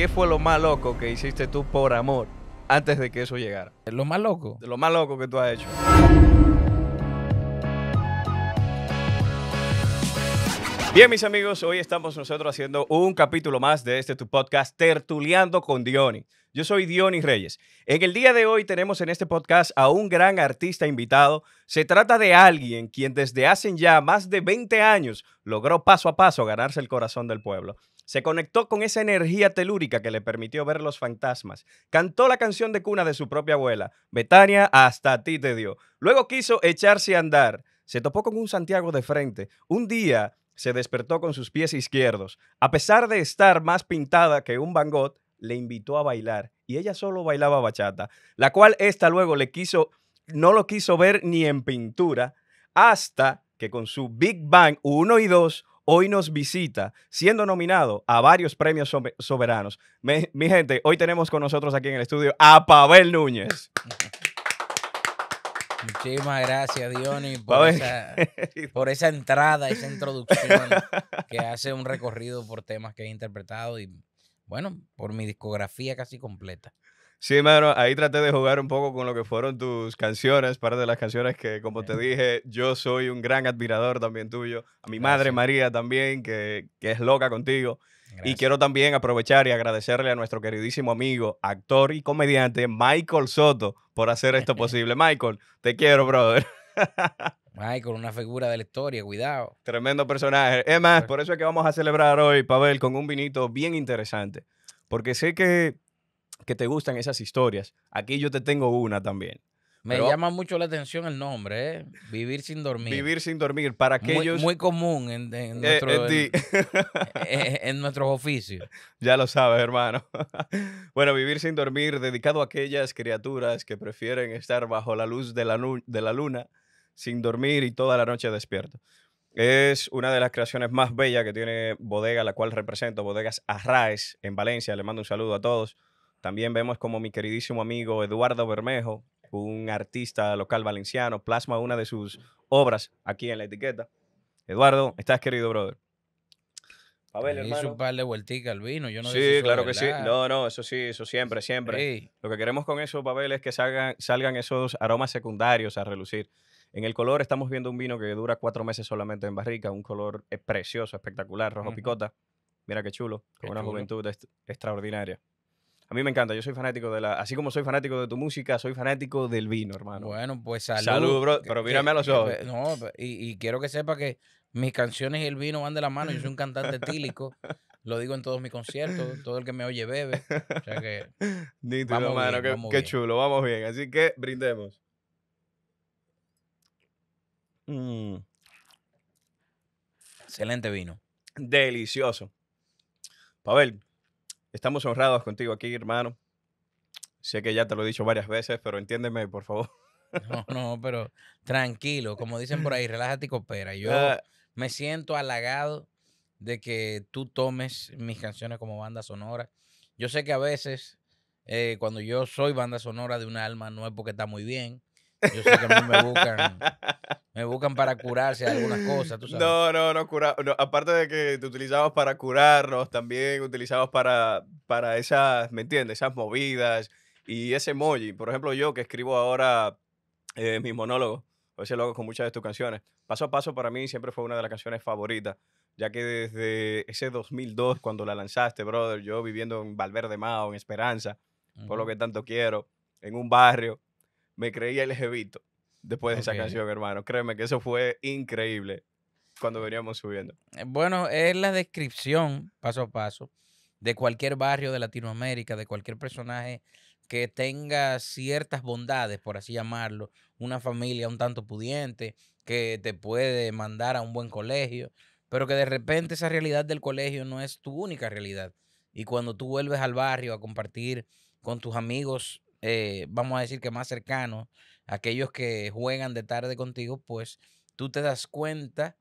¿qué fue lo más loco que hiciste tú por amor antes de que eso llegara? Lo más loco. De lo más loco que tú has hecho. Bien, mis amigos, hoy estamos nosotros haciendo un capítulo más de este tu podcast, Tertuleando con Diony. Yo soy Diony Reyes. En el día de hoy tenemos en este podcast a un gran artista invitado. Se trata de alguien quien desde hace ya más de 20 años logró paso a paso ganarse el corazón del pueblo. Se conectó con esa energía telúrica que le permitió ver los fantasmas. Cantó la canción de cuna de su propia abuela, Betania, hasta a ti te dio. Luego quiso echarse a andar. Se topó con un Santiago de frente. Un día se despertó con sus pies izquierdos. A pesar de estar más pintada que un Van Gogh, le invitó a bailar y ella solo bailaba bachata, la cual esta luego le quiso no lo quiso ver ni en pintura hasta que con su Big Bang 1 y 2 hoy nos visita, siendo nominado a varios premios soberanos. mi gente, hoy tenemos con nosotros aquí en el estudio a Pavel Núñez. Muchísimas gracias, Diony, por esa, por esa entrada, esa introducción que hace un recorrido por temas que he interpretado y, bueno, por mi discografía casi completa. Sí, mano, ahí traté de jugar un poco con lo que fueron tus canciones, parte de las canciones que, como te dije, yo soy un gran admirador también tuyo, a mi madre María también, que, que es loca contigo. Y quiero también aprovechar y agradecerle a nuestro queridísimo amigo, actor y comediante Michael Soto por hacer esto posible. Michael, te quiero, brother. Michael, una figura de la historia, cuidado. Tremendo personaje. Es más, por eso es que vamos a celebrar hoy, Pavel, con un vinito bien interesante. Porque sé que que te gustan esas historias. Aquí yo te tengo una también. Me llama mucho la atención el nombre, ¿eh? Vivir sin dormir. Vivir sin dormir, para aquellos... Muy, muy común en, en, eh, nuestro, eh, eh, en, nuestros oficios. Ya lo sabes, hermano. bueno, Vivir sin dormir, dedicado a aquellas criaturas que prefieren estar bajo la luz de la, de la luna, sin dormir y toda la noche despierto. Es una de las creaciones más bellas que tiene Bodega, la cual represento, Bodegas Arraes, en Valencia. Le mando un saludo a todos. También vemos como mi queridísimo amigo Eduardo Bermejo, un artista local valenciano, plasma una de sus obras aquí en la etiqueta. Eduardo, estás querido, brother. hermano. Hizo un par de vuelticas al vino, yo Sí, claro que sí. No, no, eso sí, eso siempre, siempre. Lo que queremos con eso, Pavel, es que salgan, esos aromas secundarios a relucir. En el color estamos viendo un vino que dura cuatro meses solamente en barrica, un color eh, precioso, espectacular, rojo picota. Mira qué chulo, con una juventud extraordinaria. A mí me encanta, yo soy fanático de la. Así como soy fanático de tu música, soy fanático del vino, hermano. Bueno, pues salud. Salud, bro. Pero mírame a los ojos. no, y, quiero que sepa que mis canciones y el vino van de la mano. Yo soy un cantante tílico. Lo digo en todos mis conciertos. Todo el que me oye bebe. O sea que. vamos bien, qué, chulo. Vamos bien. Así que brindemos. Mm. Excelente vino. Delicioso. Pavel, Estamos honrados contigo aquí, hermano. Sé que ya te lo he dicho varias veces, pero entiéndeme, por favor. No, no, pero tranquilo, como dicen por ahí, relájate y coopera. Yo ah. me siento halagado de que tú tomes mis canciones como banda sonora. Yo sé que a veces, eh, cuando yo soy banda sonora de un alma, no es porque está muy bien, yo sé que a me buscan, para curarse algunas cosas, tú sabes. No, no, no, aparte de que te utilizamos para curarnos, también utilizamos para, para esas, ¿me entiendes? Esas movidas y ese emoji. Por ejemplo, yo que escribo ahora eh, mis monólogos, o ese logo con muchas de tus canciones. Paso a paso para mí siempre fue una de las canciones favoritas, ya que desde ese 2002, cuando la lanzaste, brother, yo viviendo en Valverde Mao, en Esperanza, por lo que tanto quiero, en un barrio me creía el jevito después de esa canción, hermano. Créeme que eso fue increíble cuando veníamos subiendo. Eh, bueno, es la descripción paso a paso de cualquier barrio de Latinoamérica, de cualquier personaje que tenga ciertas bondades, por así llamarlo, una familia un tanto pudiente, que te puede mandar a un buen colegio, pero que de repente esa realidad del colegio no es tu única realidad. Y cuando tú vuelves al barrio a compartir con tus amigos eh, vamos a decir que más cercanos, aquellos que juegan de tarde contigo, pues tú te das cuenta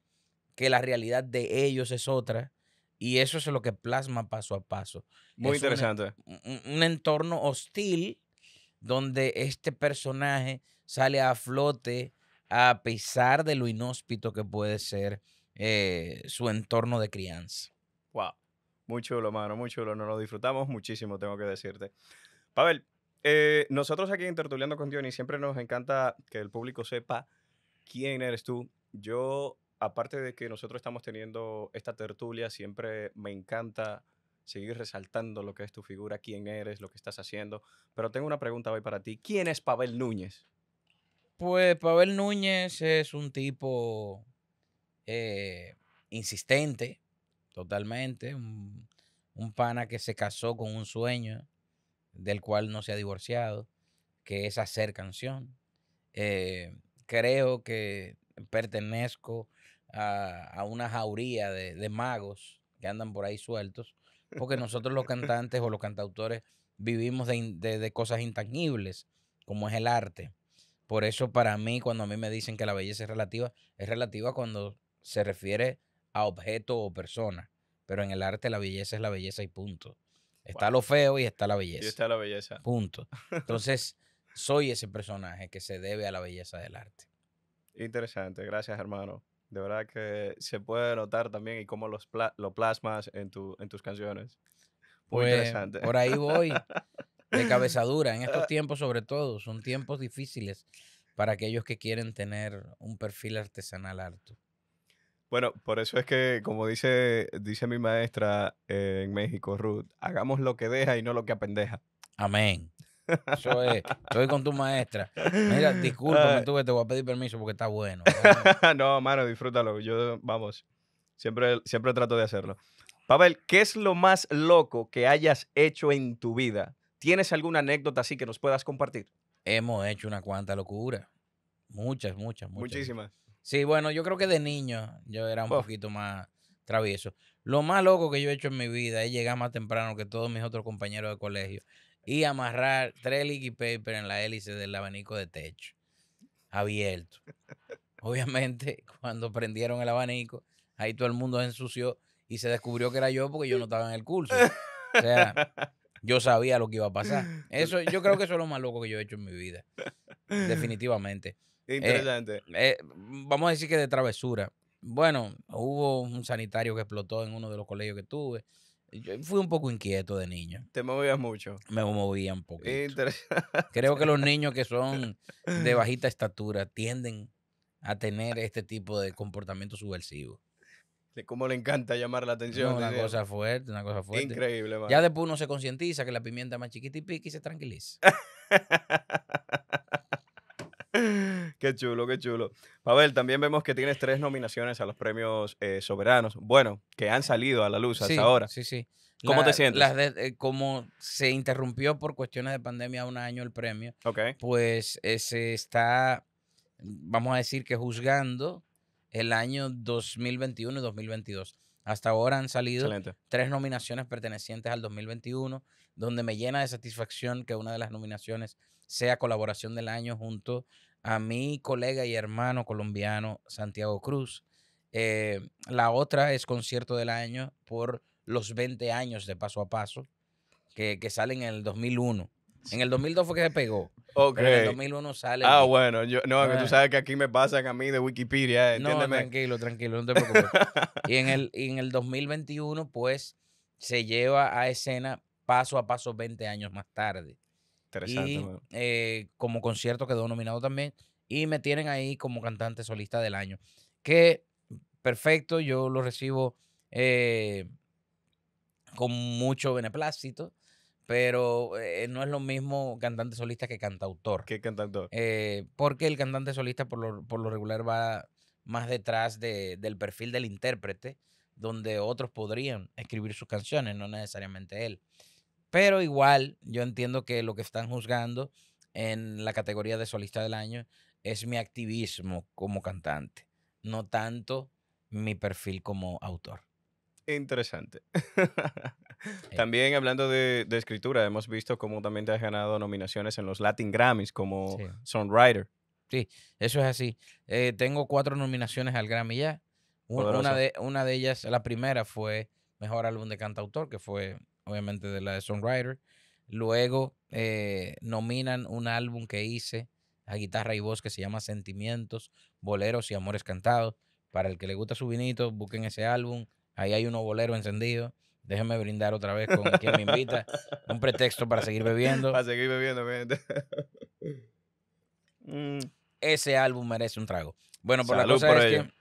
que la realidad de ellos es otra. Y eso es lo que plasma paso a paso. Muy interesante. Un, entorno hostil donde este personaje sale a flote a pesar de lo inhóspito que puede ser eh, su entorno de crianza. Wow. Muy chulo, mano, muy chulo. Nos lo disfrutamos muchísimo, tengo que decirte. Pavel, eh, nosotros aquí en tertuliano con Johnny siempre nos encanta que el público sepa quién eres tú. Yo, aparte de que nosotros estamos teniendo esta tertulia, siempre me encanta seguir resaltando lo que es tu figura, quién eres, lo que estás haciendo. Pero tengo una pregunta hoy para ti. ¿Quién es Pavel Núñez? Pues Pavel Núñez es un tipo eh, insistente, totalmente. un pana que se casó con un sueño del cual no se ha divorciado, que es hacer canción. Eh, creo que pertenezco a, una jauría de, magos que andan por ahí sueltos, porque nosotros los cantantes o los cantautores vivimos de, de cosas intangibles, como es el arte. Por eso para mí, cuando a mí me dicen que la belleza es relativa, es relativa cuando se refiere a objeto o persona. Pero en el arte la belleza es la belleza y punto. Está lo feo y está la belleza. Y está la belleza. Punto. Entonces, soy ese personaje que se debe a la belleza del arte. Interesante, gracias hermano. De verdad que se puede notar también y cómo los lo plasmas en, tu, en tus canciones. Muy pues, interesante. Por ahí voy. De cabeza dura en estos tiempos sobre todo, son tiempos difíciles para aquellos que quieren tener un perfil artesanal alto. Bueno, por eso es que, como dice, dice mi maestra eh, en México, Ruth, hagamos lo que deja y no lo que apendeja. Amén. Eso es. Estoy con tu maestra. Mira, discúlpame, ah. que te voy a pedir permiso porque está bueno. no, mano, disfrútalo. Yo, vamos, siempre, siempre trato de hacerlo. Pavel, ¿qué es lo más loco que hayas hecho en tu vida? ¿Tienes alguna anécdota así que nos puedas compartir? Hemos hecho una cuanta locura. Muchas, muchas, muchas. Muchísimas. Sí, bueno, yo creo que de niño yo era un poquito más travieso. Lo más loco que yo he hecho en mi vida es llegar más temprano que todos mis otros compañeros de colegio y amarrar tres y paper en la hélice del abanico de techo abierto. Obviamente, cuando prendieron el abanico, ahí todo el mundo se ensució y se descubrió que era yo porque yo no estaba en el curso. O sea, yo sabía lo que iba a pasar. Eso, yo creo que eso es lo más loco que yo he hecho en mi vida. Definitivamente. Eh, interesante. Eh, vamos a decir que de travesura. Bueno, hubo un sanitario que explotó en uno de los colegios que tuve. Yo fui un poco inquieto de niño. ¿Te movías mucho? Me movía un poco. Creo que los niños que son de bajita estatura tienden a tener este tipo de comportamiento subversivo. De cómo le encanta llamar la atención. una cosa fuerte, una cosa fuerte. Increíble, Ya después uno se concientiza que la pimienta es más chiquita y y se tranquiliza. Qué chulo, qué chulo. Pavel, también vemos que tienes tres nominaciones a los premios eh, soberanos. Bueno, que han salido a la luz hasta ahora. Sí, sí. ¿Cómo te sientes? Las de, eh, como se interrumpió por cuestiones de pandemia un año el premio, okay. pues eh, se está, vamos a decir que juzgando el año 2021 y 2022. Hasta ahora han salido tres nominaciones pertenecientes al 2021, donde me llena de satisfacción que una de las nominaciones sea colaboración del año junto a mi colega y hermano colombiano Santiago Cruz. Eh, la otra es concierto del año por los 20 años de paso a paso, que, que en el 2001. En el 2002 fue que se pegó. Okay. en el 2001 sale. Ah, bueno, yo, no, tú ah. sabes que aquí me pasan a mí de Wikipedia, eh, entiéndeme. No, tranquilo, tranquilo, no te preocupes. y, el, y en el 2021, pues, se lleva a escena paso a paso 20 años más tarde. Interesante. Eh, como concierto quedó nominado también. Y me tienen ahí como cantante solista del año. Que perfecto, yo lo recibo eh, con mucho beneplácito, pero eh, no es lo mismo cantante solista que cantautor. ¿Qué cantautor? porque el cantante solista por lo, por lo regular va más detrás del perfil del intérprete, donde otros podrían escribir sus canciones, no necesariamente él. Pero igual, yo entiendo que lo que están juzgando en la categoría de solista del año es mi activismo como cantante, no tanto mi perfil como autor. Interesante. Eh. también hablando de, escritura, hemos visto cómo también te has ganado nominaciones en los Latin Grammys como songwriter. Sí, eso es así. Eh, tengo cuatro nominaciones al Grammy ya. Una, de, una de ellas, la primera fue Mejor Álbum de Cantautor, que fue obviamente de la de Songwriter. Luego eh, nominan un álbum que hice a guitarra y voz que se llama Sentimientos, Boleros y Amores Cantados. Para el que le gusta su vinito, busquen ese álbum. Ahí hay uno bolero encendido. Déjenme brindar otra vez con quien me invita. Un pretexto para seguir bebiendo. Para seguir bebiendo, gente. Mm. Ese álbum merece un trago. Bueno, pues por la cosa es que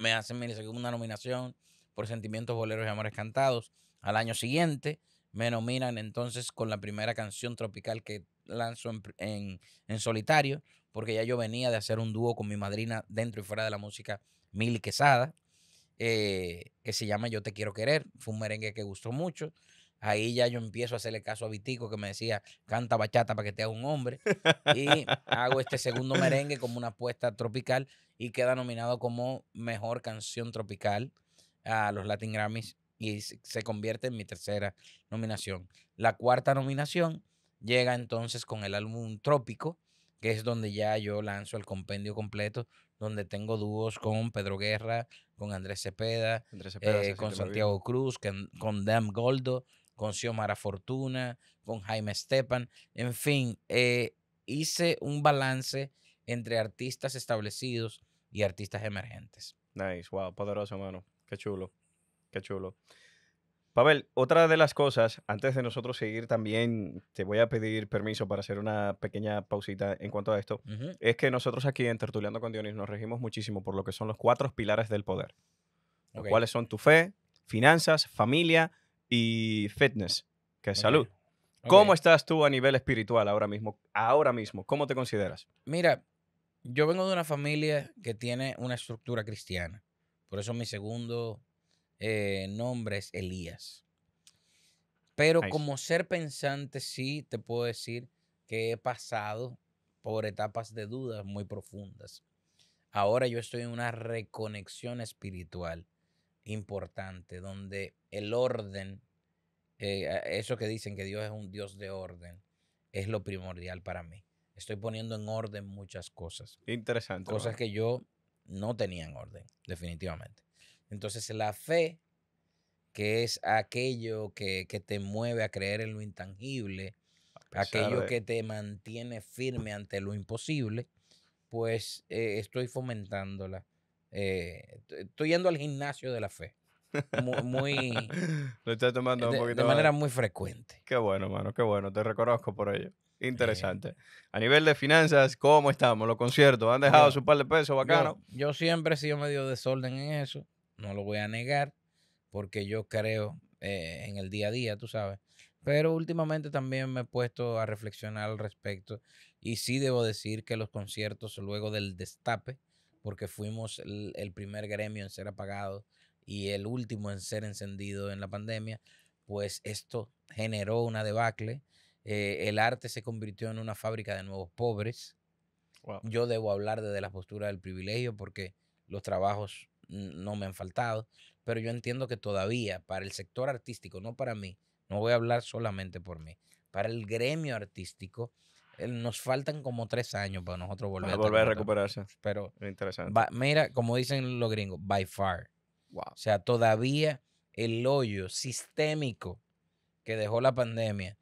me hacen mi segunda nominación por Sentimientos, Boleros y Amores Cantados. Al año siguiente me nominan entonces con la primera canción tropical que lanzo en, solitario, porque ya yo venía de hacer un dúo con mi madrina dentro y fuera de la música Mil Quesada, eh, que se llama Yo Te Quiero Querer. Fue un merengue que gustó mucho. Ahí ya yo empiezo a hacerle caso a Vitico que me decía, canta bachata para que te haga un hombre. Y hago este segundo merengue como una apuesta tropical y queda nominado como mejor canción tropical a los Latin Grammys y se convierte en mi tercera nominación. La cuarta nominación llega entonces con el álbum Trópico, que es donde ya yo lanzo el compendio completo, donde tengo dúos con Pedro Guerra, con Andrés Cepeda, eh, con Santiago Cruz, con, Dan Goldo, con Xiomara Fortuna, con Jaime Stepan, en fin, eh, hice un balance entre artistas establecidos y artistas emergentes. Nice, wow, poderoso, hermano, Qué chulo. Qué chulo. Pavel, otra de las cosas, antes de nosotros seguir también, te voy a pedir permiso para hacer una pequeña pausita en cuanto a esto, es que nosotros aquí en Tertuleando con Dionis nos regimos muchísimo por lo que son los cuatro pilares del poder, okay. los cuales son tu fe, finanzas, familia y fitness, que es salud. ¿Cómo estás tú a nivel espiritual ahora mismo? Ahora mismo, ¿cómo te consideras? Mira, yo vengo de una familia que tiene una estructura cristiana, por eso mi segundo eh, nombres Elías. Pero como ser pensante, sí te puedo decir que he pasado por etapas de dudas muy profundas. Ahora yo estoy en una reconexión espiritual importante, donde el orden, eh, eso que dicen que Dios es un Dios de orden, es lo primordial para mí. Estoy poniendo en orden muchas cosas. Interesante. Cosas que yo no tenía en orden, definitivamente. Entonces la fe, que es aquello que, te mueve a creer en lo intangible, aquello que te mantiene firme ante lo imposible, pues eh, estoy fomentándola. Eh, estoy yendo al gimnasio de la fe. Muy, lo tomando de, un poquito de manera muy frecuente. Qué bueno, mano, qué bueno. Te reconozco por ello. Eh. Interesante. A nivel de finanzas, ¿cómo estamos? Los conciertos, ¿han dejado su par de pesos bacano? Yo, yo siempre he sido medio desorden en eso no lo voy a negar, porque yo creo eh, en el día a día, tú sabes. Pero últimamente también me he puesto a reflexionar al respecto y sí debo decir que los conciertos luego del destape, porque fuimos el, primer gremio en ser apagado y el último en ser encendido en la pandemia, pues esto generó una debacle. Eh, el arte se convirtió en una fábrica de nuevos pobres. Yo debo hablar desde la postura del privilegio porque los trabajos no me han faltado, pero yo entiendo que todavía para el sector artístico, no para mí, no voy a hablar solamente por mí, para el gremio artístico, nos faltan como tres años para nosotros volver, a, recuperarse. Pero mira, como dicen los gringos, by far. O sea, todavía el hoyo sistémico que dejó la pandemia.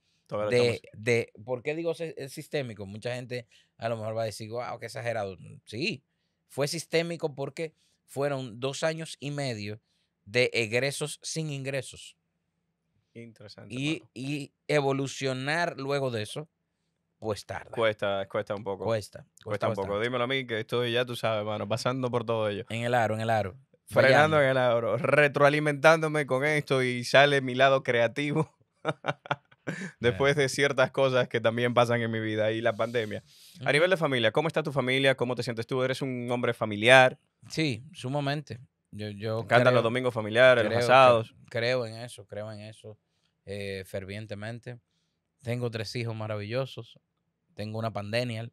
De, ¿Por qué digo sistémico? Mucha gente a lo mejor va a decir, wow, que exagerado. Mm, sí, fue sistémico porque fueron dos años y medio de egresos sin ingresos. Interesante. Y, y evolucionar luego de eso, pues tarda. Cuesta, cuesta un poco. Cuesta. Cuesta, un poco. Dímelo a mí, que estoy ya, tú sabes, mano, pasando por todo ello. En el aro, en el aro. Frenando en el aro, retroalimentándome con esto y sale mi lado creativo. después de ciertas cosas que también pasan en mi vida y la pandemia. A nivel de familia, ¿cómo está tu familia? ¿Cómo te sientes tú? ¿Eres un hombre familiar? Sí, sumamente. Yo, yo Cantan los domingos familiares, los sábados Creo en eso, creo en eso eh, fervientemente. Tengo tres hijos maravillosos. Tengo una pandenial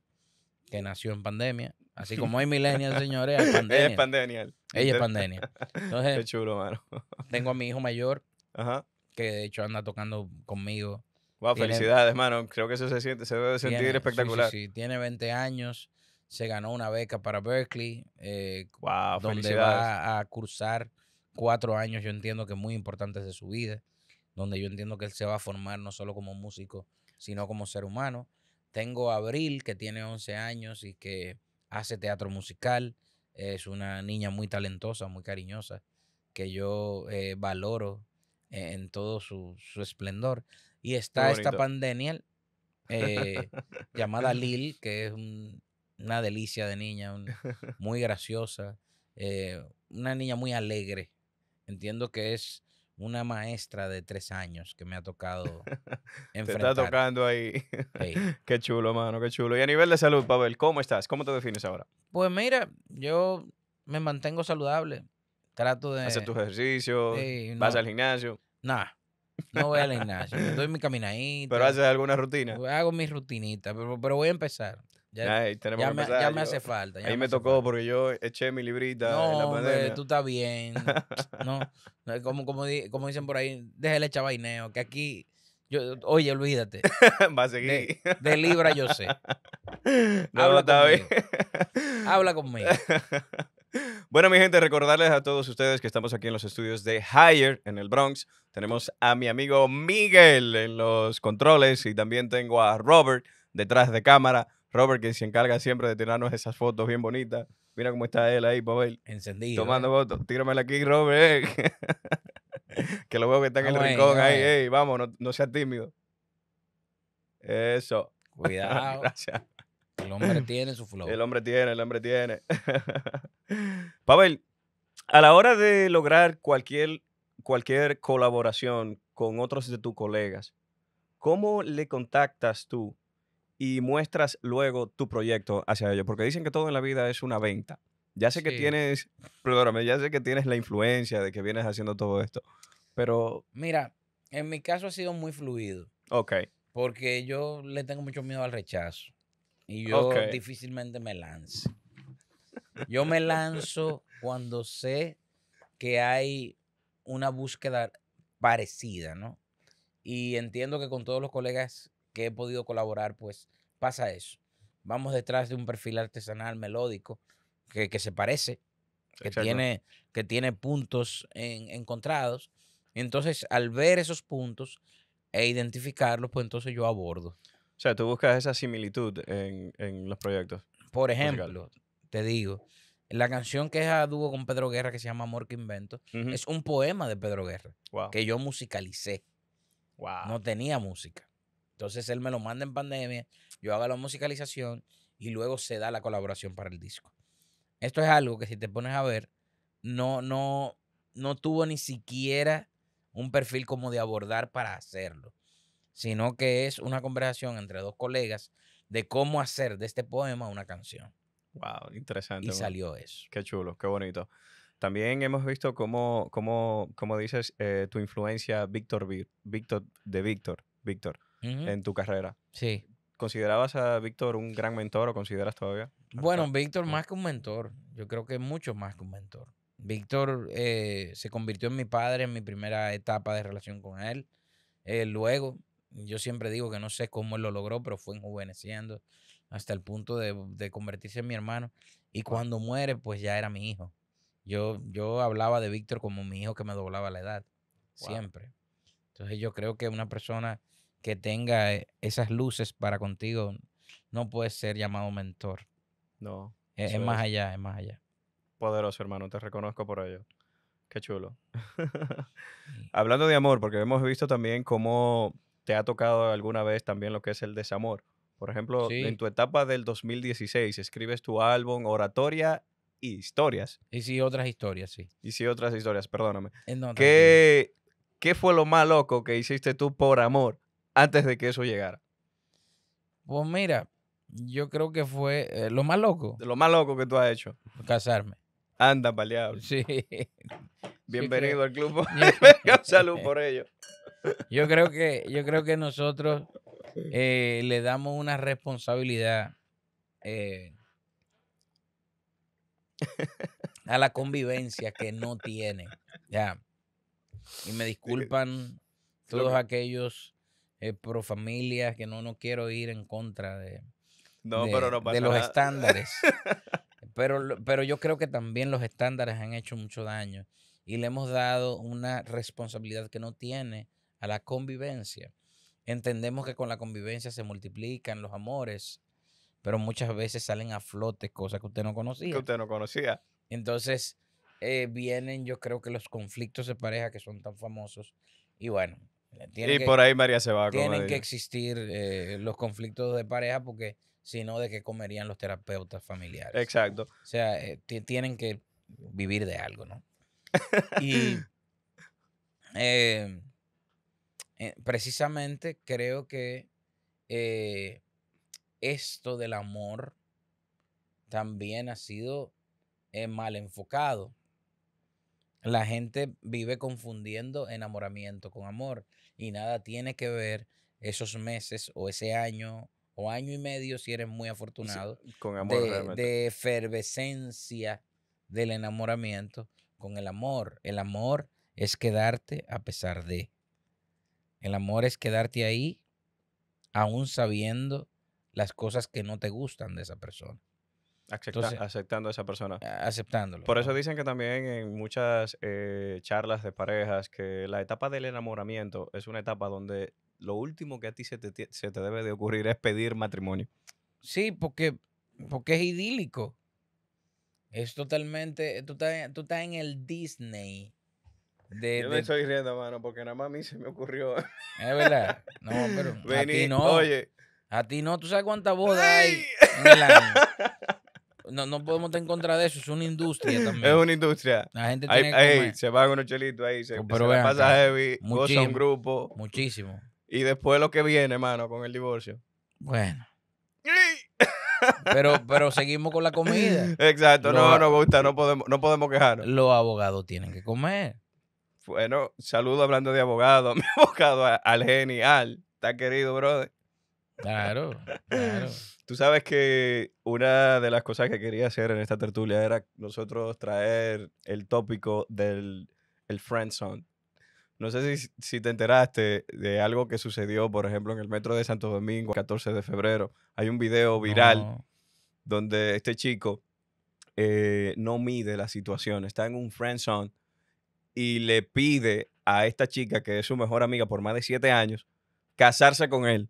que nació en pandemia. Así como hay millennials, señores, hay pandemia. Ella es pandenial. Ella es Qué chulo, mano. tengo a mi hijo mayor, Ajá que de hecho anda tocando conmigo. Wow, felicidades, hermano. Creo que eso se siente, se debe sentir espectacular. Sí, tiene 20 años, se ganó una beca para Berkeley, eh, donde va a cursar cuatro años, yo entiendo que muy importantes de su vida, donde yo entiendo que él se va a formar no solo como músico, sino como ser humano. Tengo a Abril, que tiene 11 años y que hace teatro musical. Es una niña muy talentosa, muy cariñosa, que yo eh, valoro en todo su, esplendor. Y está esta pandemia eh, llamada Lil, que es una delicia de niña, muy graciosa, eh, una niña muy alegre. Entiendo que es una maestra de tres años que me ha tocado enfrentar. Te está tocando ahí. Qué chulo, mano, qué chulo. Y a nivel de salud, Pavel, ¿cómo estás? ¿Cómo te defines ahora? Pues mira, yo me mantengo saludable. Trato de. Hacer tus ejercicios, vas al gimnasio. Nada. No voy al gimnasio. Doy mi caminadita. ¿Pero haces alguna rutina? Hago mis rutinitas, pero, voy a empezar. Ya, me, hace falta. Ahí me, tocó porque yo eché mi librita no, tú estás bien. no, como, como, dicen por ahí, déjale echar que aquí... Yo, oye, olvídate. Va a seguir. De, Libra yo sé. Habla, conmigo. Habla conmigo. Bueno, mi gente, recordarles a todos ustedes que estamos aquí en los estudios de Higher en el Bronx. Tenemos a mi amigo Miguel en los controles y también tengo a Robert detrás de cámara. Robert, que se encarga siempre de tirarnos esas fotos bien bonitas. Mira cómo está él ahí, Pavel. Encendido. Tomando ¿eh? fotos. Tíramela aquí, Robert. ¿eh? que lo veo que está en el rincón ahí. vamos, no, no seas tímido. Eso. Cuidado. El hombre tiene su flow. El hombre tiene, el hombre tiene. Pavel, a la hora de lograr cualquier, cualquier colaboración con otros de tus colegas, ¿cómo le contactas tú y muestras luego tu proyecto hacia ellos? Porque dicen que todo en la vida es una venta. Ya sé que tienes, perdóname, ya sé que tienes la influencia de que vienes haciendo todo esto, pero... Mira, en mi caso ha sido muy fluido. Ok. Porque yo le tengo mucho miedo al rechazo. Y yo difícilmente me lance. Yo me lanzo cuando sé que hay una búsqueda parecida, ¿no? Y entiendo que con todos los colegas que he podido colaborar, pues pasa eso. Vamos detrás de un perfil artesanal melódico que, se parece, que tiene, que tiene puntos encontrados. Entonces, al ver esos puntos e identificarlos, pues entonces yo abordo. O sea, tú buscas esa similitud en, los proyectos. Por ejemplo, te digo, la canción que es a dúo con Pedro Guerra, que se llama Amor que Invento, es un poema de Pedro Guerra que yo musicalicé. No tenía música. Entonces él me lo manda en pandemia, yo hago la musicalización y luego se da la colaboración para el disco. Esto es algo que si te pones a ver, no, no, no tuvo ni siquiera un perfil como de abordar para hacerlo sino que es una conversación entre dos colegas de cómo hacer de este poema una canción. Wow, interesante. Y salió eso. Qué chulo, qué bonito. También hemos visto cómo, cómo, cómo dices eh, tu influencia Víctor, Víctor de Víctor, Víctor, en tu carrera. Sí. ¿Considerabas a Víctor un gran mentor o consideras todavía? Bueno, Víctor mm. más que un mentor. Yo creo que mucho más que un mentor. Víctor eh, se convirtió en mi padre en mi primera etapa de relación con él. Eh, luego yo siempre digo que no sé cómo él lo logró, pero fue enjuveneciendo hasta el punto de, convertirse en mi hermano. Y cuando muere, pues ya era mi hijo. Yo, yo hablaba de Víctor como mi hijo que me doblaba la edad, siempre. Entonces yo creo que una persona que tenga eh, esas luces para contigo no puede ser llamado mentor. No. E, es más allá, es más allá. Poderoso, hermano, te reconozco por ello. Qué chulo. Hablando de amor, porque hemos visto también cómo ¿Te ha tocado alguna vez también lo que es el desamor? Por ejemplo, en tu etapa del 2016 escribes tu álbum Oratoria y Historias. Y sí, otras historias, sí. Y sí, otras historias, perdóname. Eh, ¿Qué, fue lo más loco que hiciste tú por amor antes de que eso llegara? Pues mira, yo creo que fue eh, lo más loco. Lo más loco que tú has hecho. Casarme. Anda, paliado. Sí. Bienvenido al club. salud por ello. Yo creo que, yo creo que nosotros eh, le damos una responsabilidad eh, a la convivencia que no tiene. Ya. Y me disculpan todos aquellos eh, pro familias que no, no quiero ir en contra de, los estándares. Pero, pero yo creo que también los estándares han hecho mucho daño y le hemos dado una responsabilidad que no tiene a la convivencia. Entendemos que con la convivencia se multiplican los amores, pero muchas veces salen a flote cosas que usted no conocía. Que usted no conocía. Entonces eh, vienen, yo creo que los conflictos de pareja que son tan famosos. Y bueno, y por ahí María se va. Tienen que existir eh, los conflictos de pareja porque si no, ¿de qué comerían los terapeutas familiares? Exacto. O sea, eh, tienen que vivir de algo, ¿no? y eh, precisamente creo que eh, esto del amor también ha sido eh, mal enfocado. La gente vive confundiendo enamoramiento con amor y nada tiene que ver esos meses o ese año o año y medio, si eres muy afortunado, amor, de, de, efervescencia del enamoramiento con el amor. El amor es quedarte a pesar de. El amor es quedarte ahí aún sabiendo las cosas que no te gustan de esa persona. aceptando a esa persona. Aceptándolo. Por eso dicen que también en muchas eh, charlas de parejas que la etapa del enamoramiento es una etapa donde lo último que a ti se te, debe de ocurrir es pedir matrimonio. Sí, porque, porque es idílico. Es totalmente, tú estás, tú estás en el Disney yo me estoy riendo, mano, porque nada más a mí se me ocurrió. Es verdad. No, pero a ti no. Oye. A ti no. ¿Tú sabes cuántas bodas hay No, no podemos estar en contra de eso. Es una industria también. Es una industria. La gente tiene que comer. Se van unos chelitos ahí. Se, pero se pasa heavy. Muchísimo, goza un grupo. Muchísimo. Y después lo que viene, mano, con el divorcio. Bueno. Pero, pero seguimos con la comida. Exacto, no, no gusta, no podemos, no podemos quejarnos. Los abogados tienen que comer. Bueno, saludo hablando de abogado, mi abogado al genial, está querido, brother. Claro, claro. Tú sabes que una de las cosas que quería hacer en esta tertulia era nosotros traer el tópico del el friend zone. No sé si, si, te enteraste de algo que sucedió, por ejemplo, en el metro de Santo Domingo, 14 de febrero. Hay un video viral donde este chico eh, no mide la situación, está en un friend zone y le pide a esta chica, que es su mejor amiga por más de siete años, casarse con él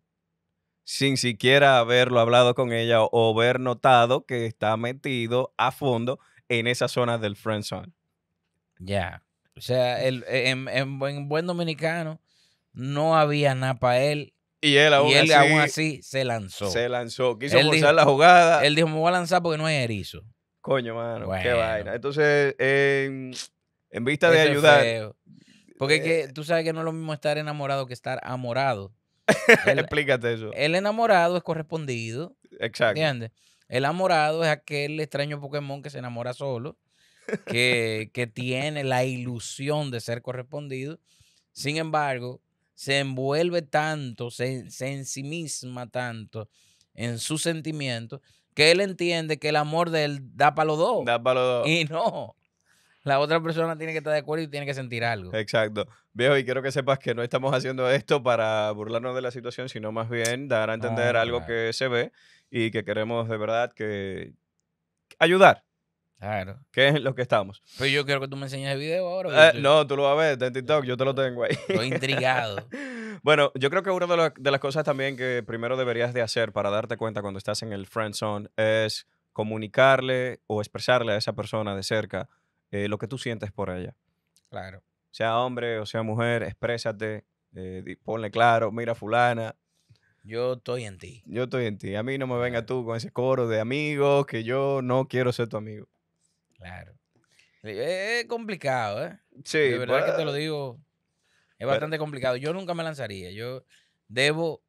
sin siquiera haberlo hablado con ella o haber notado que está metido a fondo en esa zona del friend zone. Ya. O sea, el, e, en, en, buen dominicano no había nada para él. Y él, aún, así, se lanzó. Se lanzó. Quiso él la jugada. Él dijo, me voy a lanzar porque no hay erizo. Coño, mano. Qué vaina. Entonces, en. En vista de ayudar. Porque eh, tú sabes que no es lo mismo estar enamorado que estar amorado. Él Explícate eso. El enamorado es correspondido. Exacto. ¿Entiendes? El amorado es aquel extraño Pokémon que se enamora solo, que, tiene la ilusión de ser correspondido. Sin embargo, se envuelve tanto, se, se ensimisma tanto en sus sentimientos que él entiende que el amor de él da para los dos. Da para los dos. Y no la otra persona tiene que estar de acuerdo y tiene que sentir algo. Exacto. Viejo, y quiero que sepas que no estamos haciendo esto para burlarnos de la situación, sino más bien dar a entender algo ah. que se ve y que queremos de verdad que ayudar. Claro. ¿Qué es lo que estamos? Pues yo quiero que tú me enseñes el video ahora. Eh, no, tú lo vas a ver, en TikTok, yo te lo tengo ahí. Estoy intrigado. bueno, yo creo que una de, de, las cosas también que primero deberías de hacer para darte cuenta cuando estás en el friend zone es comunicarle o expresarle a esa persona de cerca eh, lo que tú sientes por ella. Claro. Sea hombre o sea mujer, exprésate, eh, ponle claro, mira fulana. Yo estoy en ti. Yo estoy en ti. A mí no me venga tú con ese coro de amigos que yo no quiero ser tu amigo. Claro. E-, es complicado, ¿eh? Sí. De verdad que te lo pues, digo. Es bastante complicado. Yo nunca me lanzaría. Yo debo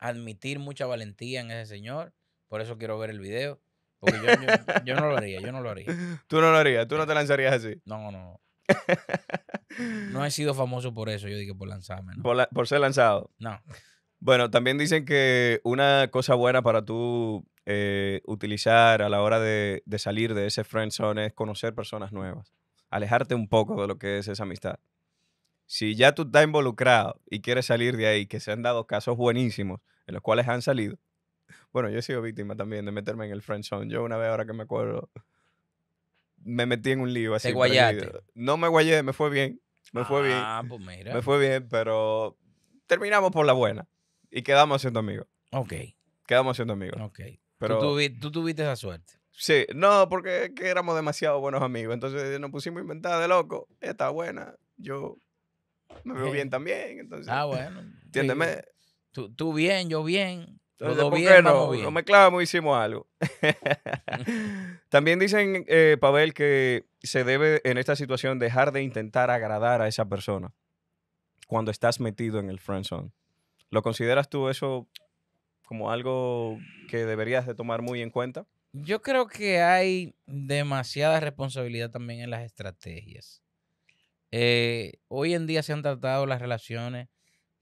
admitir mucha valentía en ese señor. Por eso quiero ver el video. Porque yo, no lo haría, yo no lo haría. Tú no lo harías, tú no te lanzarías así. No, no. No he sido famoso por eso, yo dije por lanzarme. Por, ser lanzado. No. Bueno, también dicen que una cosa buena para tú eh, utilizar a la hora de, salir de ese friend zone es conocer personas nuevas. Alejarte un poco de lo que es esa amistad. Si ya tú estás involucrado y quieres salir de ahí, que se han dado casos buenísimos en los cuales han salido, bueno, yo he sido víctima también de meterme en el friend zone. Yo una vez, ahora que me acuerdo, me metí en un lío así. ¿Te No me guayé, me fue bien. Me fue bien. Ah, pues mira. Me fue bien, pero terminamos por la buena. Y quedamos siendo amigos. Ok. Quedamos siendo amigos. Ok. Pero... ¿Tú, tuviste esa suerte. Sí, no, porque éramos demasiado buenos amigos. Entonces nos pusimos inventadas de loco. Está buena. Yo me veo eh. bien también. Entonces, ah, bueno. Entiéndeme. Tú, tú bien, yo bien. Todo no? Bien. clavo, hicimos algo. También dicen, eh, Pavel, que se debe en esta situación dejar de intentar agradar a esa persona cuando estás metido en el friend ¿Lo consideras tú eso como algo que deberías de tomar muy en cuenta? Yo creo que hay demasiada responsabilidad también en las estrategias. Eh, hoy en día se han tratado las relaciones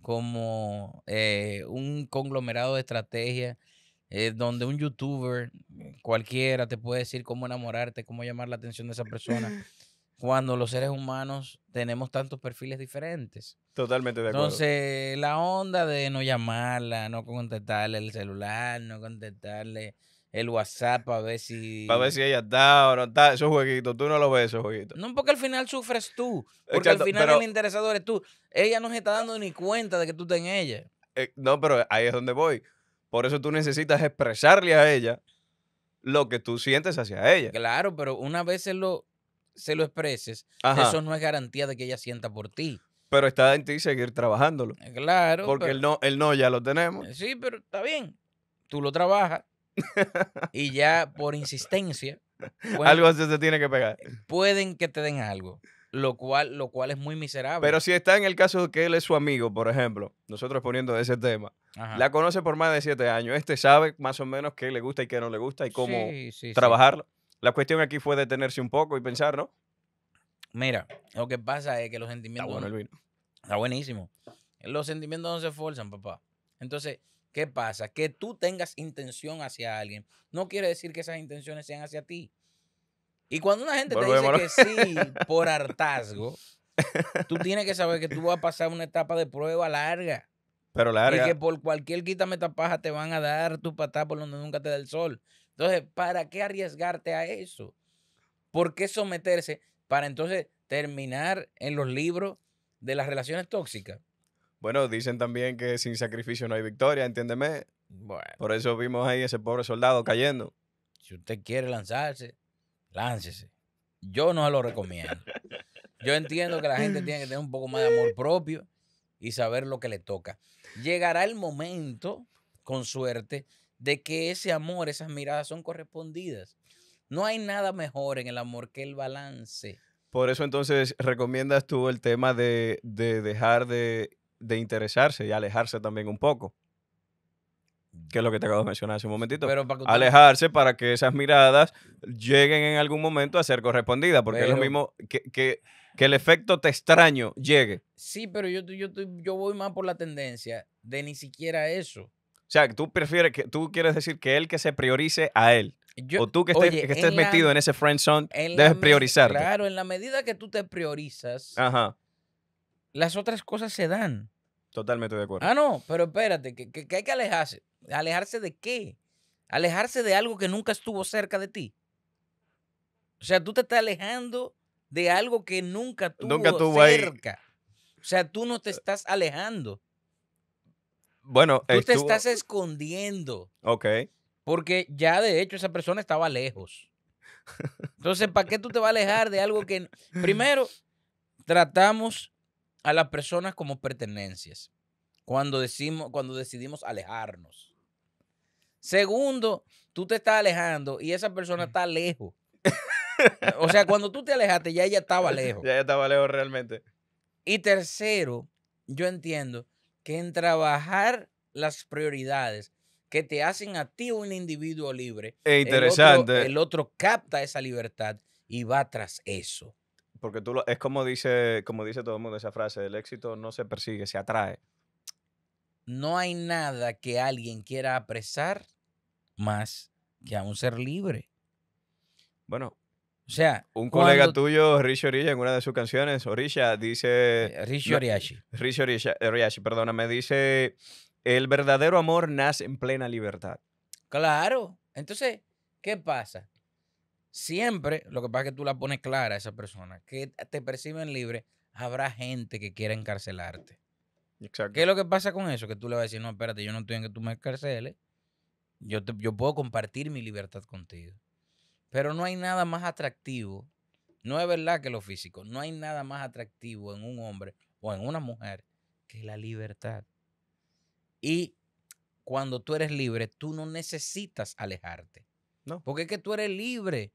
como eh, un conglomerado de estrategia eh, donde un youtuber eh, cualquiera te puede decir cómo enamorarte, cómo llamar la atención de esa persona, cuando los seres humanos tenemos tantos perfiles diferentes. Totalmente de acuerdo. Entonces, la onda de no llamarla, no contestarle el celular, no contestarle el WhatsApp para ver si. Para ver si ella está o no está. Esos jueguitos, tú no lo ves, esos jueguitos. No, porque al final sufres tú. Porque al final el interesado eres tú. Ella no se está dando ni cuenta de que tú estás en ella. Eh, no, pero ahí es donde voy. Por eso tú necesitas expresarle a ella lo que tú sientes hacia ella. Claro, pero una vez se lo, se lo expreses, eso no es garantía de que ella sienta por ti. Pero está en ti seguir trabajándolo. Eh, claro. Porque no, el no ya lo tenemos. Eh, sí, pero está bien. Tú lo trabajas y ya por insistencia. algo se tiene que pegar. Pueden que te den algo. Lo cual, lo cual es muy miserable. Pero si está en el caso de que él es su amigo, por ejemplo, nosotros poniendo ese tema, la conoce por más de siete años, este sabe más o menos qué le gusta y qué no le gusta y cómo trabajarlo. La cuestión aquí fue detenerse un poco y pensar, ¿no? Mira, lo que pasa es que los sentimientos... Está bueno Está buenísimo. Los sentimientos no se esfuerzan, papá. Entonces, ¿Qué pasa? Que tú tengas intención hacia alguien no quiere decir que esas intenciones sean hacia ti. Y cuando una gente te dice que sí por hartazgo, tú tienes que saber que tú vas a pasar una etapa de prueba larga. Pero larga. Y que por cualquier quítame tapaja te van a dar tu patada por donde nunca te da el sol. Entonces, ¿para qué arriesgarte a eso? ¿Por qué someterse para entonces terminar en los libros de las relaciones tóxicas? Bueno, dicen también que sin sacrificio no hay victoria, entiéndeme. Por eso vimos ahí ese pobre soldado cayendo. Si usted quiere lanzarse, láncese. Yo no lo recomiendo. Yo entiendo que la gente tiene que tener un poco más de amor propio y saber lo que le toca. Llegará el momento, con suerte, de que ese amor, esas miradas son correspondidas. No hay nada mejor en el amor que el balance. Por eso entonces recomiendas tú el tema de, de dejar de de interesarse y alejarse también un poco. Que es lo que te acabo de mencionar hace un momentito. Alejarse para que esas miradas lleguen en algún momento a ser correspondidas, porque es lo mismo que, el efecto te extraño llegue. Sí, pero yo, yo, voy más por la tendencia de ni siquiera eso. O sea, tú prefieres que tú quieres decir que él que se priorice a él. o tú que estés, metido en ese friend zone, debes priorizar Claro, en la medida que tú te priorizas, las otras cosas se dan. Totalmente de acuerdo. Ah, no, pero espérate, que, hay que alejarse. ¿Alejarse de qué? Alejarse de algo que nunca estuvo cerca de ti. O sea, tú te estás alejando de algo que nunca estuvo cerca. O sea, tú no te eh. estás alejando. Bueno, tú te estás escondiendo. Ok. Porque ya de hecho esa persona estaba lejos. Entonces, ¿para qué tú te vas a alejar de algo que... Primero, tratamos a las personas como pertenencias cuando, decimos, cuando decidimos alejarnos. Segundo, tú te estás alejando y esa persona mm. está lejos. o sea, cuando tú te alejaste, ya ella estaba lejos. Ya ella estaba lejos realmente. Y tercero, yo entiendo que en trabajar las prioridades que te hacen a ti un individuo libre, interesante. el otro capta esa libertad y va tras eso porque tú lo, es como dice, como dice todo el mundo esa frase, el éxito no se persigue, se atrae. No hay nada que alguien quiera apresar más que a un ser libre. Bueno, o sea, un colega tuyo, Rich Orilla, en una de sus canciones, Orisha, dice. Eh, Rich Oriashi. Rich Perdona perdóname, dice: El verdadero amor nace en plena libertad. Claro. Entonces, ¿qué pasa? Siempre, lo que pasa es que tú la pones clara a esa persona, que te perciben libre, habrá gente que quiera encarcelarte. Exacto. ¿Qué es lo que pasa con eso? Que tú le vas a decir, no, espérate, yo no estoy en que tú me encarceles. Yo, yo puedo compartir mi libertad contigo. Pero no hay nada más atractivo. No es verdad que lo físico. No hay nada más atractivo en un hombre o en una mujer que la libertad. Y cuando tú eres libre, tú no necesitas alejarte. No. Porque es que tú eres libre.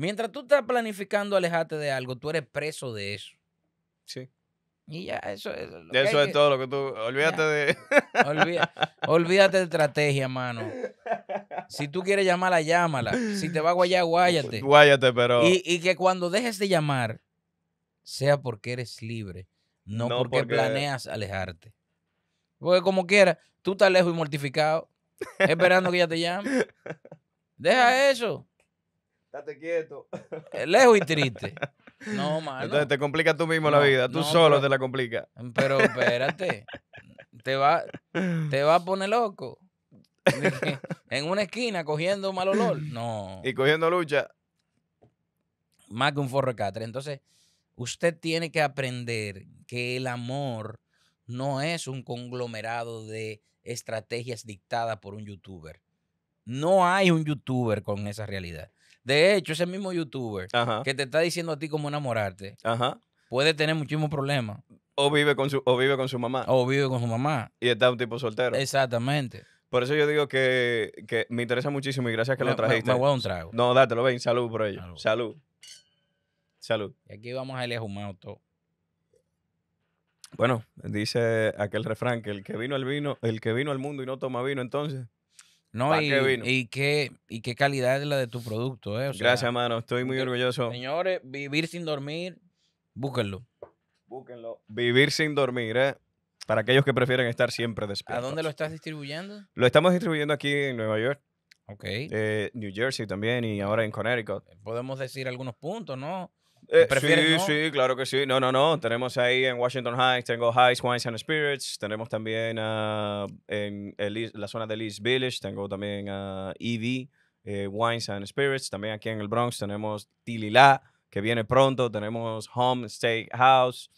Mientras tú estás planificando alejarte de algo, tú eres preso de eso. Sí. Y ya, eso, es. Eso es todo lo que tú. Olvídate de. olvídate de estrategia, mano. Si tú quieres llamarla, llámala. Si te va a guayar, guáyate. pero. Y, que cuando dejes de llamar, sea porque eres libre, no, porque, planeas alejarte. Porque como quieras, tú estás lejos y mortificado, esperando que ella te llame. Deja eso. Date quieto. Eh, lejos y triste. No, mano. Entonces te complica tú mismo la vida. Tú solo te la complica. Pero espérate. Te va, te va a poner loco. En una esquina cogiendo mal olor. No. Y cogiendo lucha. Más que un forro catre. Entonces, usted tiene que aprender que el amor no es un conglomerado de estrategias dictadas por un youtuber. No hay un youtuber con esa realidad. De hecho, ese mismo youtuber que te está diciendo a ti cómo enamorarte puede tener muchísimos problemas. O vive, con su, o vive con su mamá. O vive con su mamá. Y está un tipo soltero. Exactamente. Por eso yo digo que, me interesa muchísimo y gracias que lo trajiste. Me, a un trago. No, dátelo, ven. Salud por ello. Salud. Salud. Y aquí vamos a elegir un todo. Bueno, dice aquel refrán que el que vino al vino, el que vino al mundo y no toma vino, entonces no, y, qué y, qué, calidad es la de tu producto. Eh? Gracias, hermano. Estoy muy orgulloso. Señores, vivir sin dormir, búsquenlo. Búsquenlo. Vivir sin dormir, ¿eh? Para aquellos que prefieren estar siempre despiertos. ¿A dónde lo estás distribuyendo? Lo estamos distribuyendo aquí en Nueva York. Ok. Eh, New Jersey también y ahora en Connecticut. Podemos decir algunos puntos, ¿no? Eh, sí, sí, claro que sí. No, no, no. Tenemos ahí en Washington Heights, tengo Heights Wines and Spirits. Tenemos también ah, en la zona de East Village, tengo también a ah, EV eh, Wines and Spirits. También aquí en el Bronx tenemos Tilila, que viene pronto. Tenemos Home House,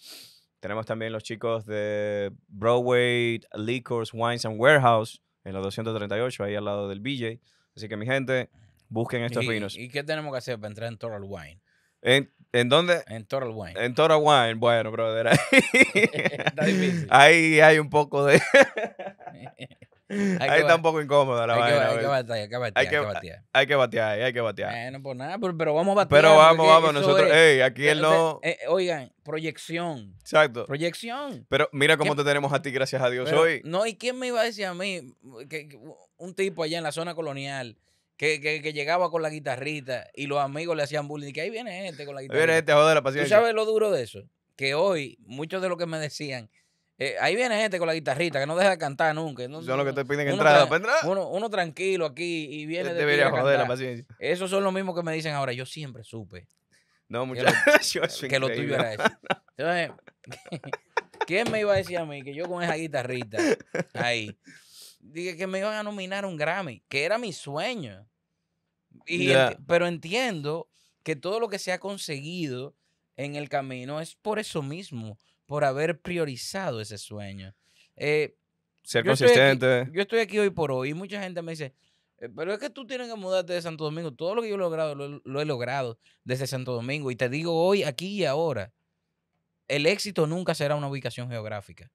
Tenemos también los chicos de Broadway Liquors, Wines and Warehouse en los 238, ahí al lado del BJ. Así que, mi gente, busquen estos vinos. ¿Y qué tenemos que hacer para entrar en Total Wine? ¿En, ¿en dónde? En Total Wine. En Total Wine, bueno, brother. Ahí, está difícil. ahí hay un poco de... ahí está un poco incómoda la hay vaina. hay, que batear, hay que batear, hay que batear. Hay que batear, hay que pues batear. nada, pero, vamos a batear. Pero vamos, vamos, nosotros, aquí él no... Eh, oigan, proyección. Exacto. Proyección. Pero mira cómo te tenemos a ti, gracias a Dios, hoy. No, ¿y quién me iba a decir a mí que un tipo allá en la zona colonial que, que, llegaba con la guitarrita y los amigos le hacían bullying. que ahí viene este con la guitarrita Viene este, joder, la paciencia. ¿Tú sabes lo duro de eso? Que hoy, muchos de los que me decían, eh, ahí viene este con la guitarrita que no deja de cantar nunca. son los que te piden entrada pues, entrar. Uno, tranquilo aquí y viene de joder la paciencia. Esos son los mismos que me dicen ahora. Yo siempre supe. No, muchachos. Que, que lo tuyo era eso. Entonces, ¿quién me iba a decir a mí que yo con esa guitarrita ahí? Dije que me iban a nominar un Grammy, que era mi sueño pero entiendo que todo lo que se ha conseguido en el camino es por eso mismo, por haber priorizado ese sueño. Eh, Ser yo consistente. yo estoy aquí hoy por hoy y mucha gente me dice, eh, pero es que tú tienes que mudarte de Santo Domingo. Todo lo que yo he logrado, lo, he logrado desde Santo Domingo. Y te digo hoy, aquí y ahora, el éxito nunca será una ubicación geográfica.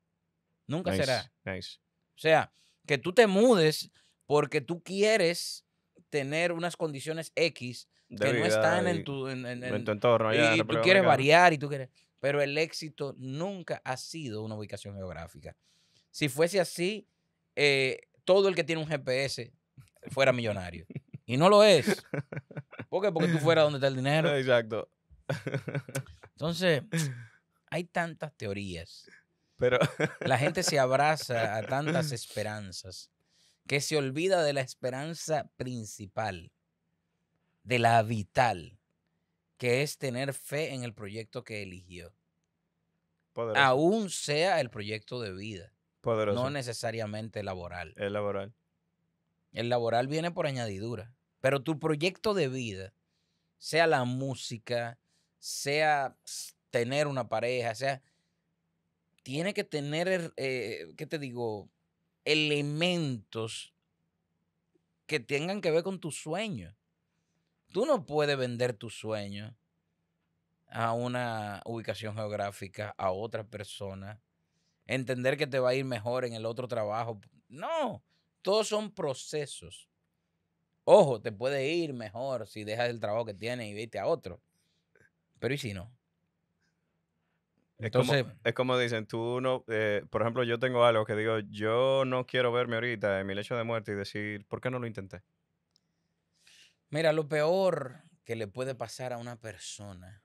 Nunca será. O sea, que tú te mudes porque tú quieres tener unas condiciones X que no están en tu, entorno. y, tú quieres variar y tú quieres... Pero el éxito nunca ha sido una ubicación geográfica. Si fuese así, eh, todo el que tiene un GPS fuera millonario. Y no lo es. ¿Por qué? Porque tú fuera donde está el dinero. Exacto. Entonces, hay tantas teorías. Pero... La gente se abraza a tantas esperanzas que se olvida de la esperanza principal, de la vital, que es tener fe en el proyecto que eligió. Poderoso. Aún sea el proyecto de vida. Poderoso. No necesariamente laboral. El laboral. El laboral viene por añadidura. Pero tu proyecto de vida, sea la música, sea tener una pareja, sea, tiene que tener, eh, ¿qué te digo? elementos que tengan que ver con tu sueño. Tú no puedes vender tu sueño a una ubicación geográfica, a otra persona, entender que te va a ir mejor en el otro trabajo. No, todos son procesos. Ojo, te puede ir mejor si dejas el trabajo que tienes y vete a otro. Pero ¿y si no? es como, dicen, tú no, eh, por ejemplo, yo tengo algo que digo, yo no quiero verme ahorita en mi lecho de muerte y decir, ¿por qué no lo intenté? Mira, lo peor que le puede pasar a una persona,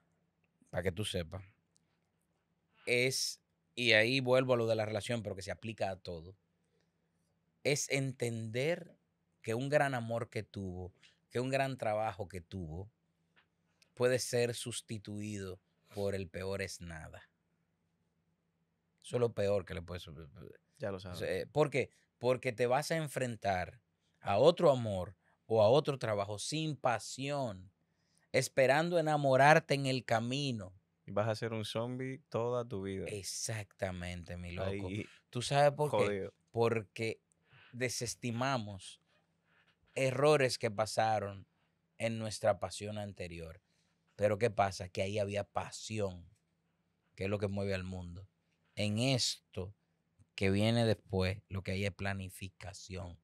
para que tú sepas, es, y ahí vuelvo a lo de la relación, pero que se aplica a todo, es entender que un gran amor que tuvo, que un gran trabajo que tuvo, puede ser sustituido por el peor es nada. Eso es lo peor que le puedes... Ya lo sabes. ¿Por qué? Porque te vas a enfrentar a otro amor o a otro trabajo sin pasión, esperando enamorarte en el camino. Y vas a ser un zombie toda tu vida. Exactamente, mi loco. ¿Tú sabes por qué? Porque desestimamos errores que pasaron en nuestra pasión anterior. Pero ¿qué pasa? Que ahí había pasión, que es lo que mueve al mundo en esto que viene después, lo que hay es planificación.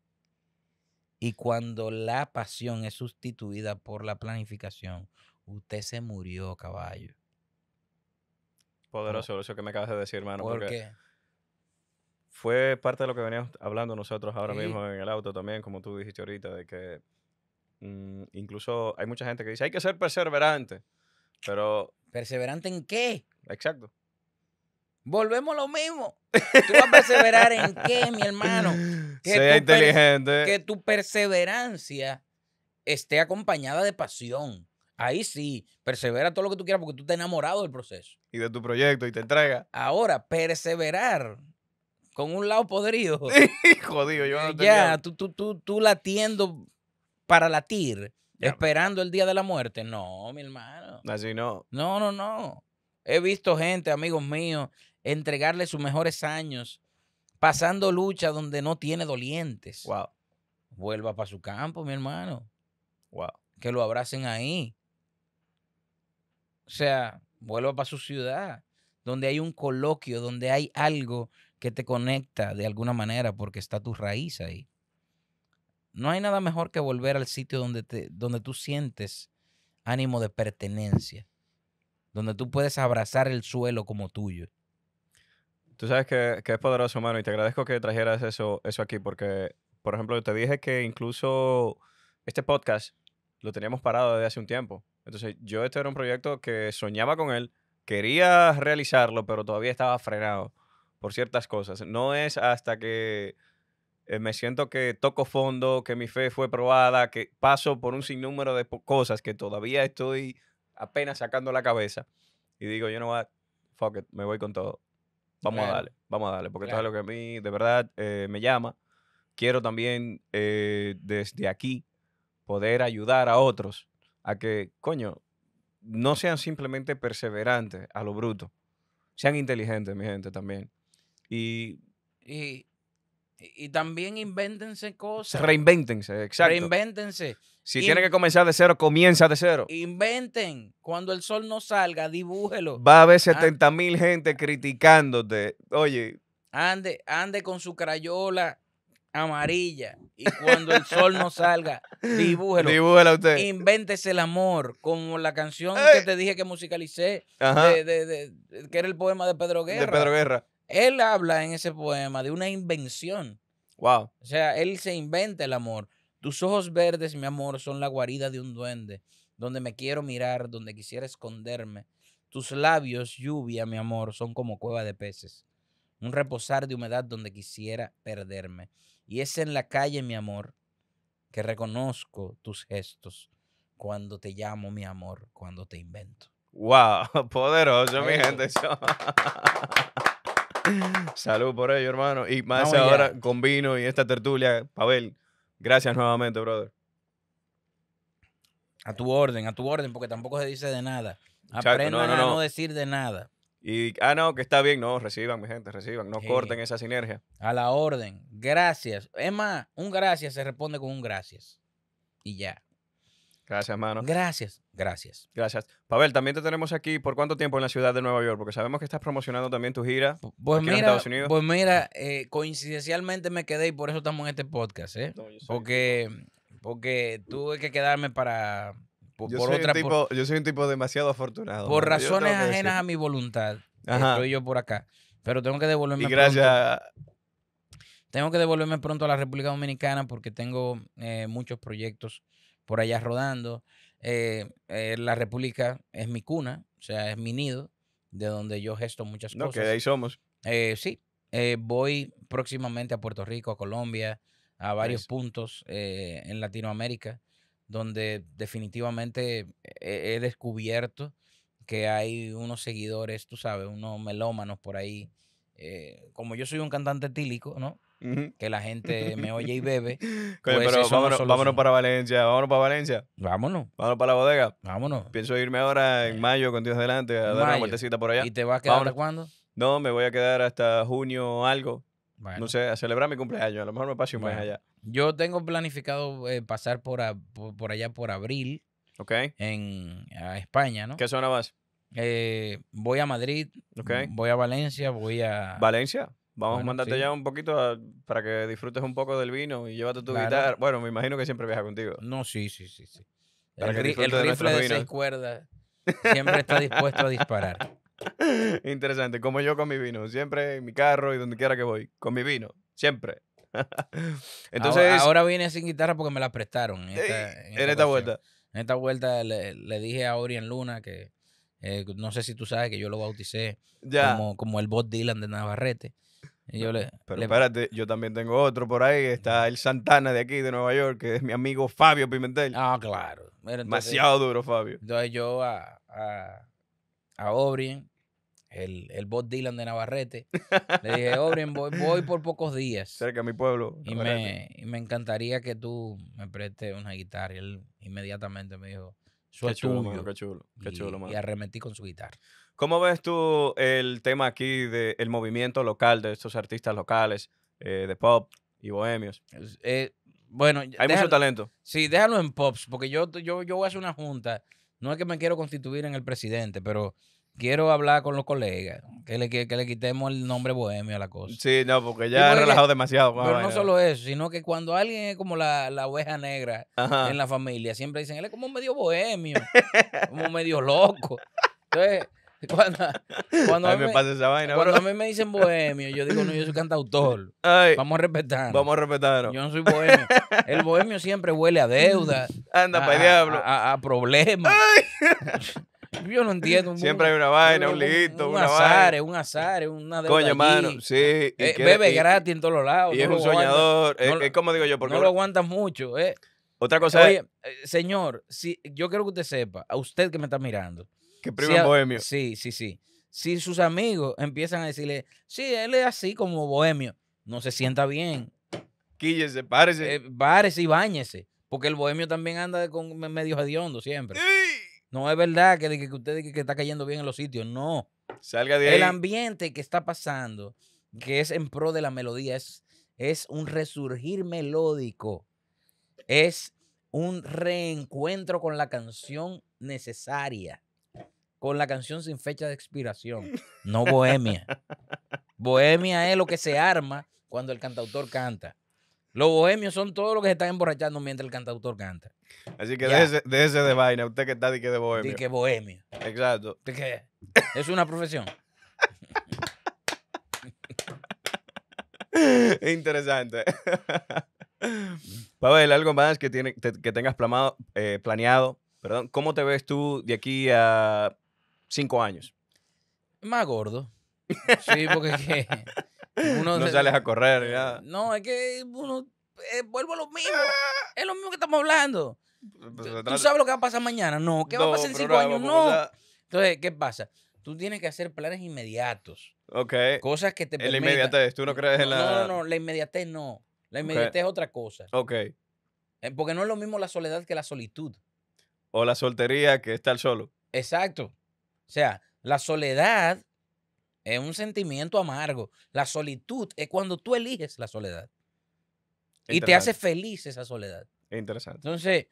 Y cuando la pasión es sustituida por la planificación, usted se murió, caballo. Poderoso eso que me acabas de decir, hermano. porque Fue parte de lo que veníamos hablando nosotros ahora mismo en el auto también, como tú dijiste ahorita, de que mm, incluso hay mucha gente que dice, hay que ser perseverante, pero... ¿Perseverante en qué? Exacto. Volvemos lo mismo. Tú vas a perseverar en qué, mi hermano. Que sea inteligente. Que tu perseverancia esté acompañada de pasión. Ahí sí, persevera todo lo que tú quieras porque tú estás enamorado del proceso. Y de tu proyecto y te entrega. Ahora, perseverar con un lado podrido. Jodido, yo no Ya, tú, tú, tú, tú latiendo para latir, esperando el día de la muerte. No, mi hermano. Así no. No, no, no. He visto gente, amigos míos, entregarle sus mejores años, pasando lucha donde no tiene dolientes. Wow. Vuelva para su campo, mi hermano. Wow. Que lo abracen ahí. O sea, vuelva para su ciudad, donde hay un coloquio, donde hay algo que te conecta de alguna manera porque está tu raíz ahí. No hay nada mejor que volver al sitio donde, te, donde tú sientes ánimo de pertenencia, donde tú puedes abrazar el suelo como tuyo. Tú sabes que, es poderoso, hermano, y te agradezco que trajeras eso, eso aquí, porque, por ejemplo, te dije que incluso este podcast lo teníamos parado desde hace un tiempo. Entonces, yo este era un proyecto que soñaba con él, quería realizarlo, pero todavía estaba frenado por ciertas cosas. No es hasta que eh, me siento que toco fondo, que mi fe fue probada, que paso por un sinnúmero de cosas que todavía estoy apenas sacando la cabeza y digo, yo no know voy fuck it, me voy con todo. Vamos a darle, vamos a darle, porque esto es lo que a mí de verdad eh, me llama. Quiero también eh, desde aquí poder ayudar a otros a que, coño, no sean simplemente perseverantes a lo bruto, sean inteligentes, mi gente, también. y y, también invéntense cosas. Reinvéntense, exacto. Reinvéntense. Si tiene que comenzar de cero, comienza de cero. Inventen. Cuando el sol no salga, dibújelo. Va a haber 70 ah. mil gente criticándote. Oye. Ande, ande con su crayola amarilla y cuando el sol no salga, dibújelo. Dibújela usted. Invéntese el amor, como la canción ¡Eh! que te dije que musicalicé, de, de, que era el poema de Pedro Guerra. De Pedro Guerra. Él habla en ese poema de una invención. Wow. O sea, él se inventa el amor. Tus ojos verdes, mi amor, son la guarida de un duende, donde me quiero mirar, donde quisiera esconderme. Tus labios, lluvia, mi amor, son como cueva de peces, un reposar de humedad donde quisiera perderme. Y es en la calle, mi amor, que reconozco tus gestos cuando te llamo, mi amor, cuando te invento. Wow, poderoso, mi gente. Salud por ello, hermano. Y más ahora con vino y esta tertulia, Pavel. Gracias nuevamente, brother. A tu orden, a tu orden, porque tampoco se dice de nada. Aprendan a no decir de nada. Y, ah, no, que está bien. No, reciban, mi gente, reciban. No corten esa sinergia. A la orden. Gracias. Es más, un gracias se responde con un gracias. Y ya. Gracias, mano. Gracias, gracias. Gracias. Pavel, también te tenemos aquí por cuánto tiempo en la ciudad de Nueva York, porque sabemos que estás promocionando también tu gira pues mira, en Estados Unidos. Pues mira, eh, coincidencialmente me quedé y por eso estamos en este podcast, ¿eh? No, porque, tuve que quedarme para... Por, yo, soy yo soy un tipo demasiado afortunado. Por razones ajenas a mi voluntad, estoy yo por acá. Pero tengo que devolverme. Y gracias Tengo que devolverme pronto a la República Dominicana porque tengo eh, muchos proyectos por allá rodando. Eh, eh, la República es mi cuna, o sea, es mi nido, de donde yo gesto muchas cosas. No, que ahí somos. Eh, sí, voy próximamente a Puerto Rico, a Colombia, a varios puntos en Latinoamérica, donde definitivamente he, he, descubierto que hay unos seguidores, tú sabes, unos melómanos por ahí. como yo soy un cantante tílico, ¿no? que la gente me oye y bebe. Pues pero vámonos, para Valencia, vámonos para Valencia. Vámonos. Vámonos para la bodega. Vámonos. Pienso irme ahora en eh. mayo contigo adelante a dar una vueltecita por allá. ¿Y te vas a quedar hasta cuándo? No, me voy a quedar hasta junio o algo. No sé, a celebrar mi cumpleaños. A lo mejor me paso un mes allá. Yo tengo planificado eh, pasar por, por, allá por abril. Ok. En España, ¿no? ¿Qué zona vas? Eh, voy a Madrid, ok voy a Valencia, voy a... ¿Valencia? Vamos a mandarte ya un poquito para que disfrutes un poco del vino y llévate tu guitarra. Bueno, me imagino que siempre viaja contigo. No, sí, sí, sí. sí. el, rifle de, seis cuerdas siempre está dispuesto a disparar. Interesante, como yo con mi vino. Siempre en mi carro y donde quiera que voy. Con mi vino, siempre. ahora, vine sin guitarra porque me la prestaron. En esta, vuelta. En esta vuelta le, dije a en Luna que eh, no sé si tú sabes que yo lo bauticé Como, como el Bob Dylan de Navarrete yo Pero espérate, yo también tengo otro por ahí. Está el Santana de aquí, de Nueva York, que es mi amigo Fabio Pimentel. Ah, claro. Demasiado duro, Fabio. Entonces yo a, a, Obrien, el, el Bob Dylan de Navarrete, le dije, Obrien, voy, por pocos días. Cerca de mi pueblo. Y me, encantaría que tú me prestes una guitarra. Y él inmediatamente me dijo, qué chulo, qué chulo, qué chulo, y arremetí con su guitarra. ¿Cómo ves tú el tema aquí del movimiento local de estos artistas locales eh, de pop y bohemios? Eh, bueno, hay mucho talento. Sí, déjalo en pops, porque yo, yo, yo voy a hacer una junta. No es que me quiero constituir en el presidente, pero quiero hablar con los colegas, que le, que, le quitemos el nombre bohemio a la cosa. Sí, no, porque ya he relajado demasiado. Pero no solo eso, sino que cuando alguien es como la, la oveja negra en la familia, siempre dicen, él es como medio bohemio, como medio loco. Entonces, Cuando, cuando a, mí me, pasa esa vaina, cuando a mí me dicen bohemio, yo digo, no, yo soy cantautor. vamos a respetar. Vamos a respetarnos. Yo no soy bohemio. El bohemio siempre huele a deuda. Anda, pa' diablo. A, problemas. Yo no entiendo. Siempre hay una vaina, un liguito, un, una azar, Un azar, una deuda Coño, mano, sí. Y eh, bebe gratis en todos los lados. Y es un soñador. no, es, como digo yo. Porque no lo aguantan mucho. Eh. Otra cosa eh, señor, si, yo quiero que usted sepa, a usted que me está mirando, que primo sí, bohemio. Sí, sí, sí. Si sus amigos empiezan a decirle, sí, él es así como bohemio, no se sienta bien. Quíllese, párese. Eh, párese y báñese. Porque el bohemio también anda con medios hediondo siempre. No es verdad que, usted que está cayendo bien en los sitios, no. Salga de ahí. El ambiente que está pasando, que es en pro de la melodía, es, es un resurgir melódico. Es un reencuentro con la canción necesaria con la canción sin fecha de expiración, no bohemia. bohemia es lo que se arma cuando el cantautor canta. Los bohemios son todos los que se están emborrachando mientras el cantautor canta. Así que de ese de vaina, usted que está de que de bohemia? De que bohemia. Exacto. De es una profesión. Interesante. Pavel, algo más que, tiene, que tengas eh, planeado. Perdón, ¿cómo te ves tú de aquí a cinco años. Más gordo. Sí, porque que uno no sales a correr ya. No, es que uno eh, vuelvo a lo mismo. Es lo mismo que estamos hablando. Pues, ¿Tú sabes lo que va a pasar mañana? No. ¿Qué va a pasar en cinco años? No. Entonces, ¿qué pasa? Tú tienes que hacer planes inmediatos. Ok. Cosas que te en permitan. La inmediatez, tú no crees en la. No, no, no, la inmediatez no. La inmediatez es otra cosa. Ok. Eh, porque no es lo mismo la soledad que la solitud. O la soltería que estar solo. Exacto. O sea, la soledad es un sentimiento amargo. La solitud es cuando tú eliges la soledad. Y te hace feliz esa soledad. Es interesante. Entonces,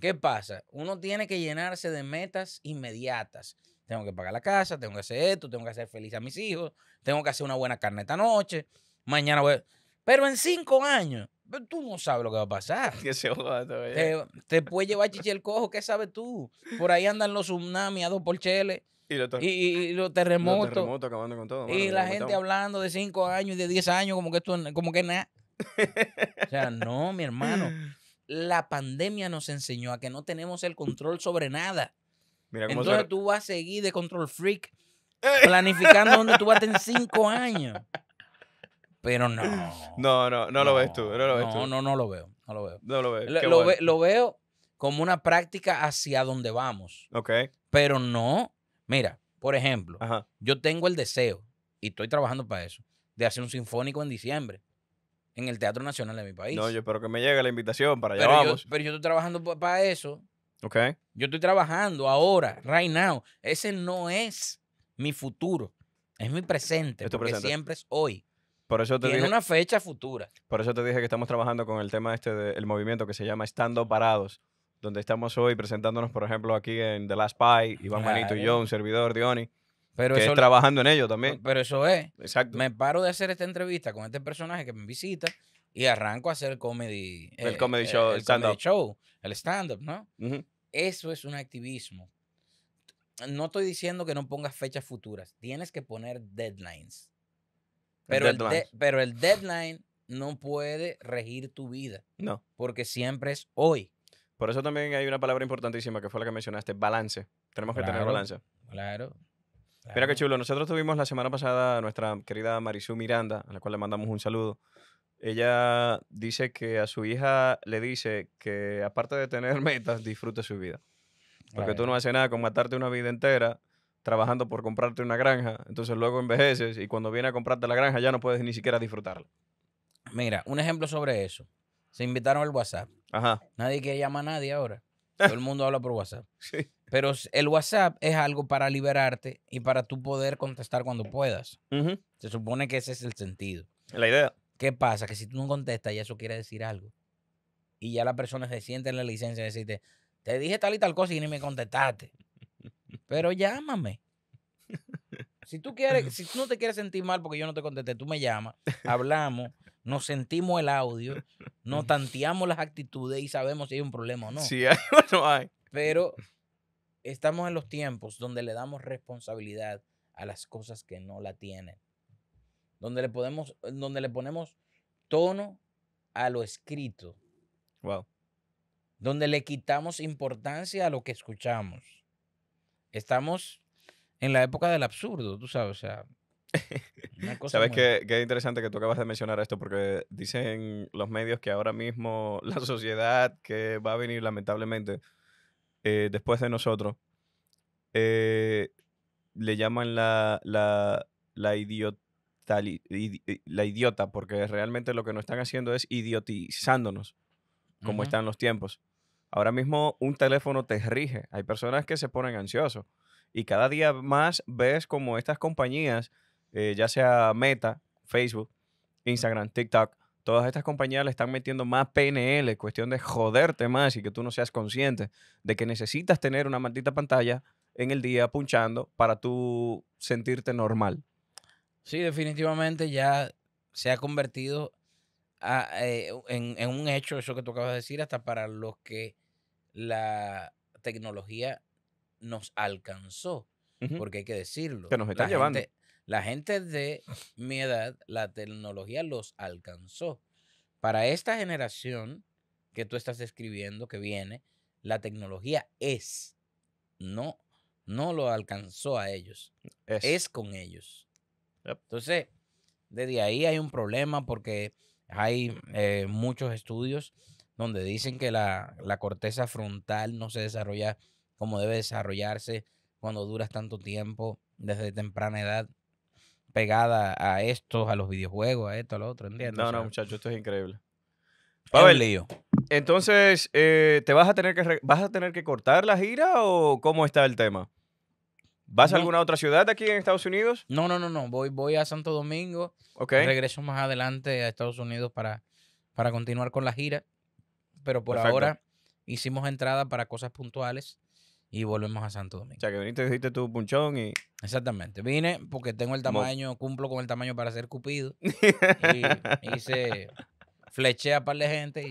¿qué pasa? Uno tiene que llenarse de metas inmediatas. Tengo que pagar la casa, tengo que hacer esto, tengo que hacer feliz a mis hijos, tengo que hacer una buena carne esta noche, mañana voy... A... Pero en cinco años, pues, tú no sabes lo que va a pasar. Que se te, te, puede llevar chiche el cojo, ¿qué sabes tú? Por ahí andan los tsunamis a dos porcheles. Y, los terremotos. y la gente hablando de 5 años y de 10 años, como que esto, como que nada. o sea, no, mi hermano. La pandemia nos enseñó a que no tenemos el control sobre nada. Mira cómo Entonces tú vas a seguir de control freak planificando dónde tú vas a 5 años. Pero no. No, no, no, lo ves tú. No, lo ves no, tú. no, no lo veo. No lo veo. No lo, veo lo veo como una práctica hacia donde vamos. Ok. Pero no Mira, por ejemplo, yo tengo el deseo, y estoy trabajando para eso, de hacer un sinfónico en diciembre en el Teatro Nacional de mi país. No, yo espero que me llegue la invitación para allá pero vamos. Yo, pero yo estoy trabajando para eso. Ok. Yo estoy trabajando ahora, right now. Ese no es mi futuro, es mi presente, porque siempre es hoy. Por eso te una fecha futura. Por eso te dije que estamos trabajando con el tema este del movimiento que se llama Estando Parados donde estamos hoy presentándonos, por ejemplo, aquí en The Last Pie, Iván Manito y yo, un servidor, de Pero que es trabajando en ello también. Pero eso es. Exacto. Me paro de hacer esta entrevista con este personaje que me visita y arranco a hacer comedy. El eh, eh, comedy show, el, stand-up. ¿no? Eso es un activismo. No estoy diciendo que no pongas fechas futuras. Tienes que poner deadlines. pero el deadline no puede regir tu vida. No. Porque siempre es hoy. Por eso también hay una palabra importantísima que fue la que mencionaste, balance. Tenemos que tener balance. Claro, claro. Mira qué chulo. Nosotros tuvimos la semana pasada a nuestra querida Marisú Miranda, a la cual le mandamos un saludo. Ella dice que a su hija le dice que aparte de tener metas, disfrute su vida. Porque tú no haces nada con matarte una vida entera trabajando por comprarte una granja, entonces luego envejeces y cuando viene a comprarte la granja ya no puedes ni siquiera disfrutarla. Mira, un ejemplo sobre eso. Se invitaron al WhatsApp. Ajá. Nadie quiere llamar a nadie ahora. Todo el mundo habla por WhatsApp. Sí. Pero el WhatsApp es algo para liberarte y para tú poder contestar cuando puedas. Se supone que ese es el sentido. La idea. ¿Qué pasa? Que si tú no contestas, ya eso quiere decir algo. Y ya la persona se siente en la licencia de decirte, te dije tal y tal cosa y ni me contestaste. Pero llámame. Si tú quieres, si tú no te quieres sentir mal porque yo no te contesté, tú me llamas, hablamos, nos sentimos el audio, nos tanteamos las actitudes y sabemos si hay un problema o no. Sí, hay no hay. Pero estamos en los tiempos donde le damos responsabilidad a las cosas que no la tienen. Donde le podemos, donde le ponemos tono a lo escrito. Wow. Donde le quitamos importancia a lo que escuchamos. Estamos en la época del absurdo, tú sabes, o sea. ¿Sabes que qué, interesante que tú acabas de mencionar esto? Porque dicen los medios que ahora mismo la sociedad que va a venir lamentablemente eh, después de nosotros eh, le llaman la, la, la, idiota, eh, la idiota, porque realmente lo que nos están haciendo es idiotizándonos, como están los tiempos. Ahora mismo un teléfono te rige. Hay personas que se ponen ansiosos. Y cada día más ves como estas compañías, eh, ya sea Meta, Facebook, Instagram, TikTok, todas estas compañías le están metiendo más PNL, cuestión de joderte más y que tú no seas consciente de que necesitas tener una maldita pantalla en el día punchando para tú sentirte normal. Sí, definitivamente ya se ha convertido ah, eh, en, en, un hecho, eso que tú acabas de decir, hasta para los que la tecnología nos alcanzó, porque hay que decirlo. Que nos están la llevando. Gente, la gente de mi edad, la tecnología los alcanzó. Para esta generación que tú estás escribiendo que viene, la tecnología es, no, no lo alcanzó a ellos, es, con ellos. Entonces, desde ahí hay un problema porque hay eh, muchos estudios donde dicen que la corteza frontal no se desarrolla cómo debe desarrollarse cuando duras tanto tiempo desde temprana edad pegada a esto, a los videojuegos, a esto, a lo otro, ¿entiendes? No, no, muchachos, esto es increíble. Pavel, Entonces, eh, ¿te vas a tener que vas a tener que cortar la gira o cómo está el tema? ¿Vas a alguna otra ciudad aquí en Estados Unidos? No, no, no, no. Voy, voy a Santo Domingo. Regreso más adelante a Estados Unidos para, para continuar con la gira. Pero por ahora hicimos entrada para cosas puntuales y volvemos a Santo Domingo. O sea, que viniste, hiciste tu punchón y... Exactamente. Vine porque tengo el tamaño, cumplo con el tamaño para ser cupido. y hice... Fleché a par de gente y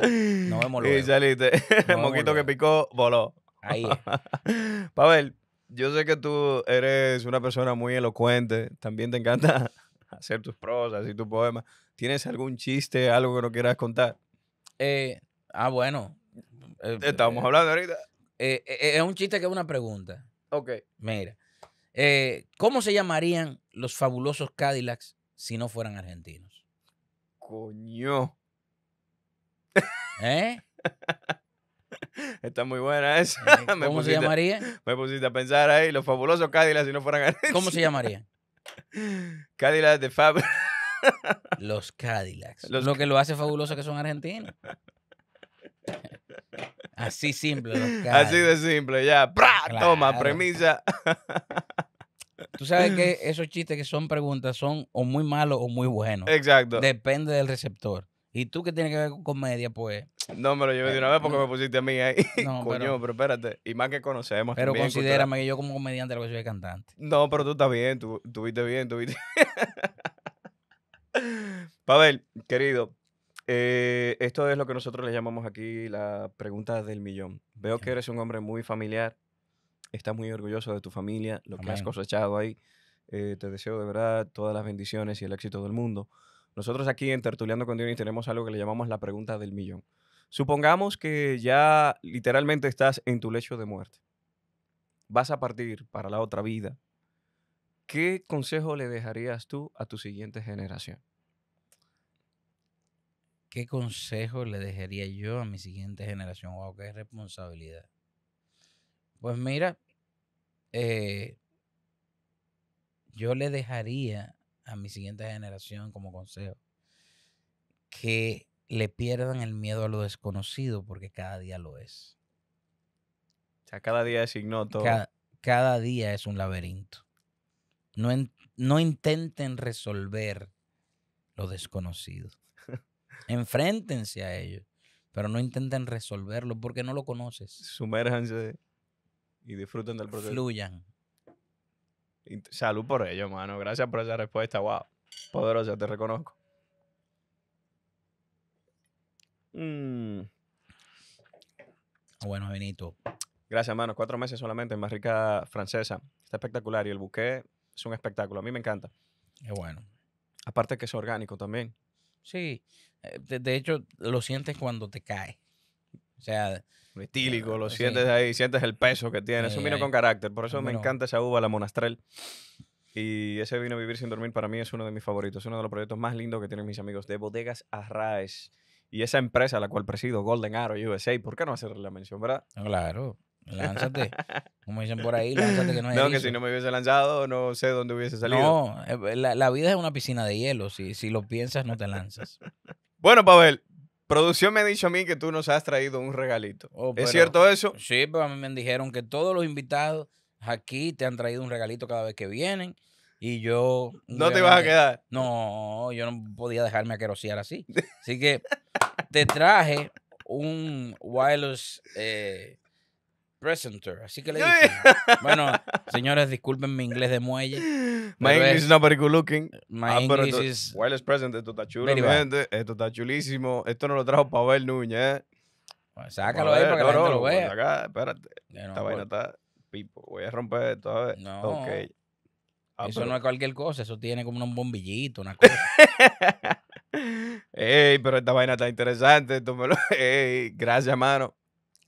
nos vemos luego. Y saliste. El moquito que picó, voló. Ahí Pavel, yo sé que tú eres una persona muy elocuente. También te encanta hacer tus prosas y tus poemas. ¿Tienes algún chiste, algo que no quieras contar? Eh, ah, bueno. Eh, Estábamos eh, hablando ahorita. Eh, eh, eh, es un chiste que es una pregunta. Ok. Mira, ¿cómo se llamarían los fabulosos Cadillacs si no fueran argentinos? Coño. ¿Eh? Está muy buena esa. ¿Cómo se llamaría? Me pusiste a pensar ahí, los fabulosos Cadillacs si no fueran argentinos. ¿Cómo se llamaría? Cadillacs de Fab. Los Cadillacs. Lo que lo hace fabuloso que son argentinos. Así simple. Así de simple, ya. ¡Pra! Toma, premisa. Tú sabes que esos chistes que son preguntas son o muy malos o muy buenos. Exacto. Depende del receptor. Y tú qué tienes que ver con comedia, pues. No me lo llevé de una vez eh, porque me pusiste a mí ahí. No, Coño, pero, espérate. Y más que conocemos. Pero considérame que yo como comediante lo que soy de cantante. No, pero tú estás bien, tú, tú viste bien, tú Pavel, querido, eh, esto es lo que nosotros le llamamos aquí la pregunta del millón. Veo que eres un hombre muy familiar, estás muy orgulloso de tu familia, lo que has cosechado ahí. Eh, te deseo de verdad todas las bendiciones y el éxito del mundo. Nosotros aquí en tertuliano con Dionis tenemos algo que le llamamos la pregunta del millón. Supongamos que ya literalmente estás en tu lecho de muerte. Vas a partir para la otra vida. ¿Qué consejo le dejarías tú a tu siguiente generación? ¿Qué consejo le dejaría yo a mi siguiente generación? Wow, qué responsabilidad. Pues mira, eh, yo le dejaría a mi siguiente generación como consejo que le pierdan el miedo a lo desconocido porque cada día lo es. O sea, cada día es ignoto. Cada, día es un laberinto. No, no intenten resolver lo desconocido. Enfréntense a ellos, pero no intenten resolverlo porque no lo conoces. Sumérjanse y disfruten del proceso. Fluyan. salud por ello, mano. Gracias por esa respuesta. Wow. Poderosa, te reconozco. Mm. Bueno, Benito. Gracias, mano. Cuatro meses solamente en más francesa. Está espectacular y el buque es un espectáculo. A mí me encanta. Es bueno. Aparte que es orgánico también. Sí, eh, de, hecho lo sientes cuando te cae. O sea... Metílico, lo eh, sientes ahí, sientes el peso que tiene. es un vino eh, con carácter, por eso me encanta esa uva, la Monastrel. Y ese vino Vivir sin dormir para mí es uno de mis favoritos, es uno de los proyectos más lindos que tienen mis amigos de Bodegas Arraes. Y esa empresa a la cual presido, Golden Arrow USA, ¿por qué no hacerle la mención, verdad? Claro. Lánzate. Como dicen por ahí, lánzate que no es No, que si no me hubiese lanzado, no sé dónde hubiese salido. No, eh, la, vida es una piscina de hielo. Si, si lo piensas, no te lanzas. bueno, Pavel, Producción me ha dicho a mí que tú nos has traído un regalito. Oh, ¿Es cierto eso? Sí, pero a mí me dijeron que todos los invitados aquí te han traído un regalito cada vez que vienen. Y yo. ¿No te ibas a quedar? No, yo no podía dejarme aquerosear así. Así que te traje un wireless eh, presenter, así que le dicen. bueno, señores, disculpen mi inglés de muelle. My English is not very good looking. My ah, English is... Wireless present, esto está chulo, Esto está chulísimo. Esto no lo trajo ver, Núñez. Pues sácalo ahí para que no, lo vea. Acá, espérate. Esta vaina está pipo. Voy a romper esto, a ver. No. Ok. Ah, eso no es cualquier cosa, eso tiene como un bombillito, una cosa. Ey, pero esta vaina está interesante. Tú me lo... Ey, gracias, mano.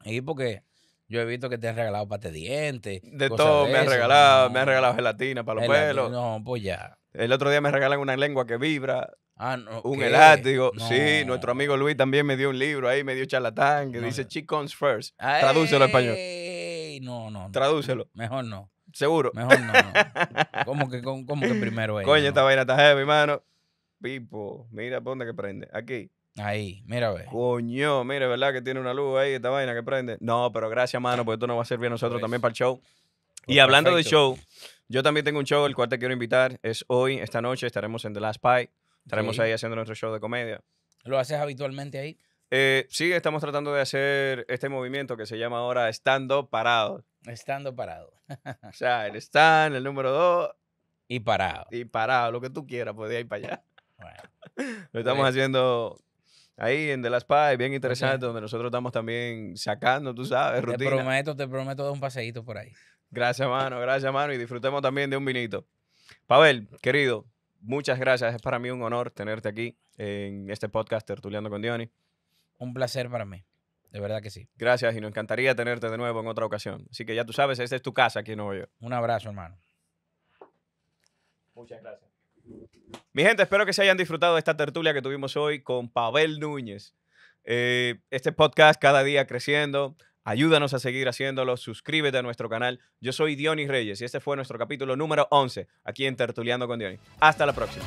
Y porque yo he visto que te han regalado pate dientes. De todo, me han regalado, me han regalado gelatina para los pelos. No, pues ya. El otro día me regalan una lengua que vibra. Ah, no, un elástico. Sí, nuestro amigo Luis también me dio un libro ahí, me dio charlatán, que dice Chicons First. Ah, Tradúcelo a español. No, no. Tradúcelo. Mejor no. Seguro. Mejor no. ¿Cómo, que, cómo, primero es? Coño, esta vaina está heavy, mano. Pipo, mira, dónde que prende. Aquí. Ahí, mira, ve. Coño, mira, ¿verdad? Que tiene una luz ahí, esta vaina que prende. No, pero gracias, mano, porque esto nos va a servir a nosotros también para el show. Pues y hablando de show, yo también tengo un show el cual te quiero invitar. Es hoy, esta noche, estaremos en The Last Pie. Estaremos ahí haciendo nuestro show de comedia. ¿Lo haces habitualmente ahí? Eh, sí, estamos tratando de hacer este movimiento que se llama ahora estando parado. Estando parado. o sea, el stand, el número dos. Y parado. Y parado, lo que tú quieras, podía pues, ir para allá. lo estamos pues haciendo ahí en De Las Pie, bien interesante, donde nosotros estamos también sacando, tú sabes, rutina. Te prometo, te prometo dar un paseíto por ahí. Gracias, hermano. gracias, hermano y disfrutemos también de un vinito. Pavel, querido, muchas gracias. Es para mí un honor tenerte aquí en este podcast Tertuleando con Diony. Un placer para mí. De verdad que sí. Gracias y nos encantaría tenerte de nuevo en otra ocasión. Así que ya tú sabes, esta es tu casa aquí en Nueva York. Un abrazo, hermano. Muchas gracias. Mi gente, espero que se hayan disfrutado de esta tertulia que tuvimos hoy con Pavel Núñez. Eh, este podcast cada día creciendo. Ayúdanos a seguir haciéndolo, suscríbete a nuestro canal. Yo soy Dionis Reyes y este fue nuestro capítulo número 11 aquí en Tertuliando con Dionis. Hasta la próxima.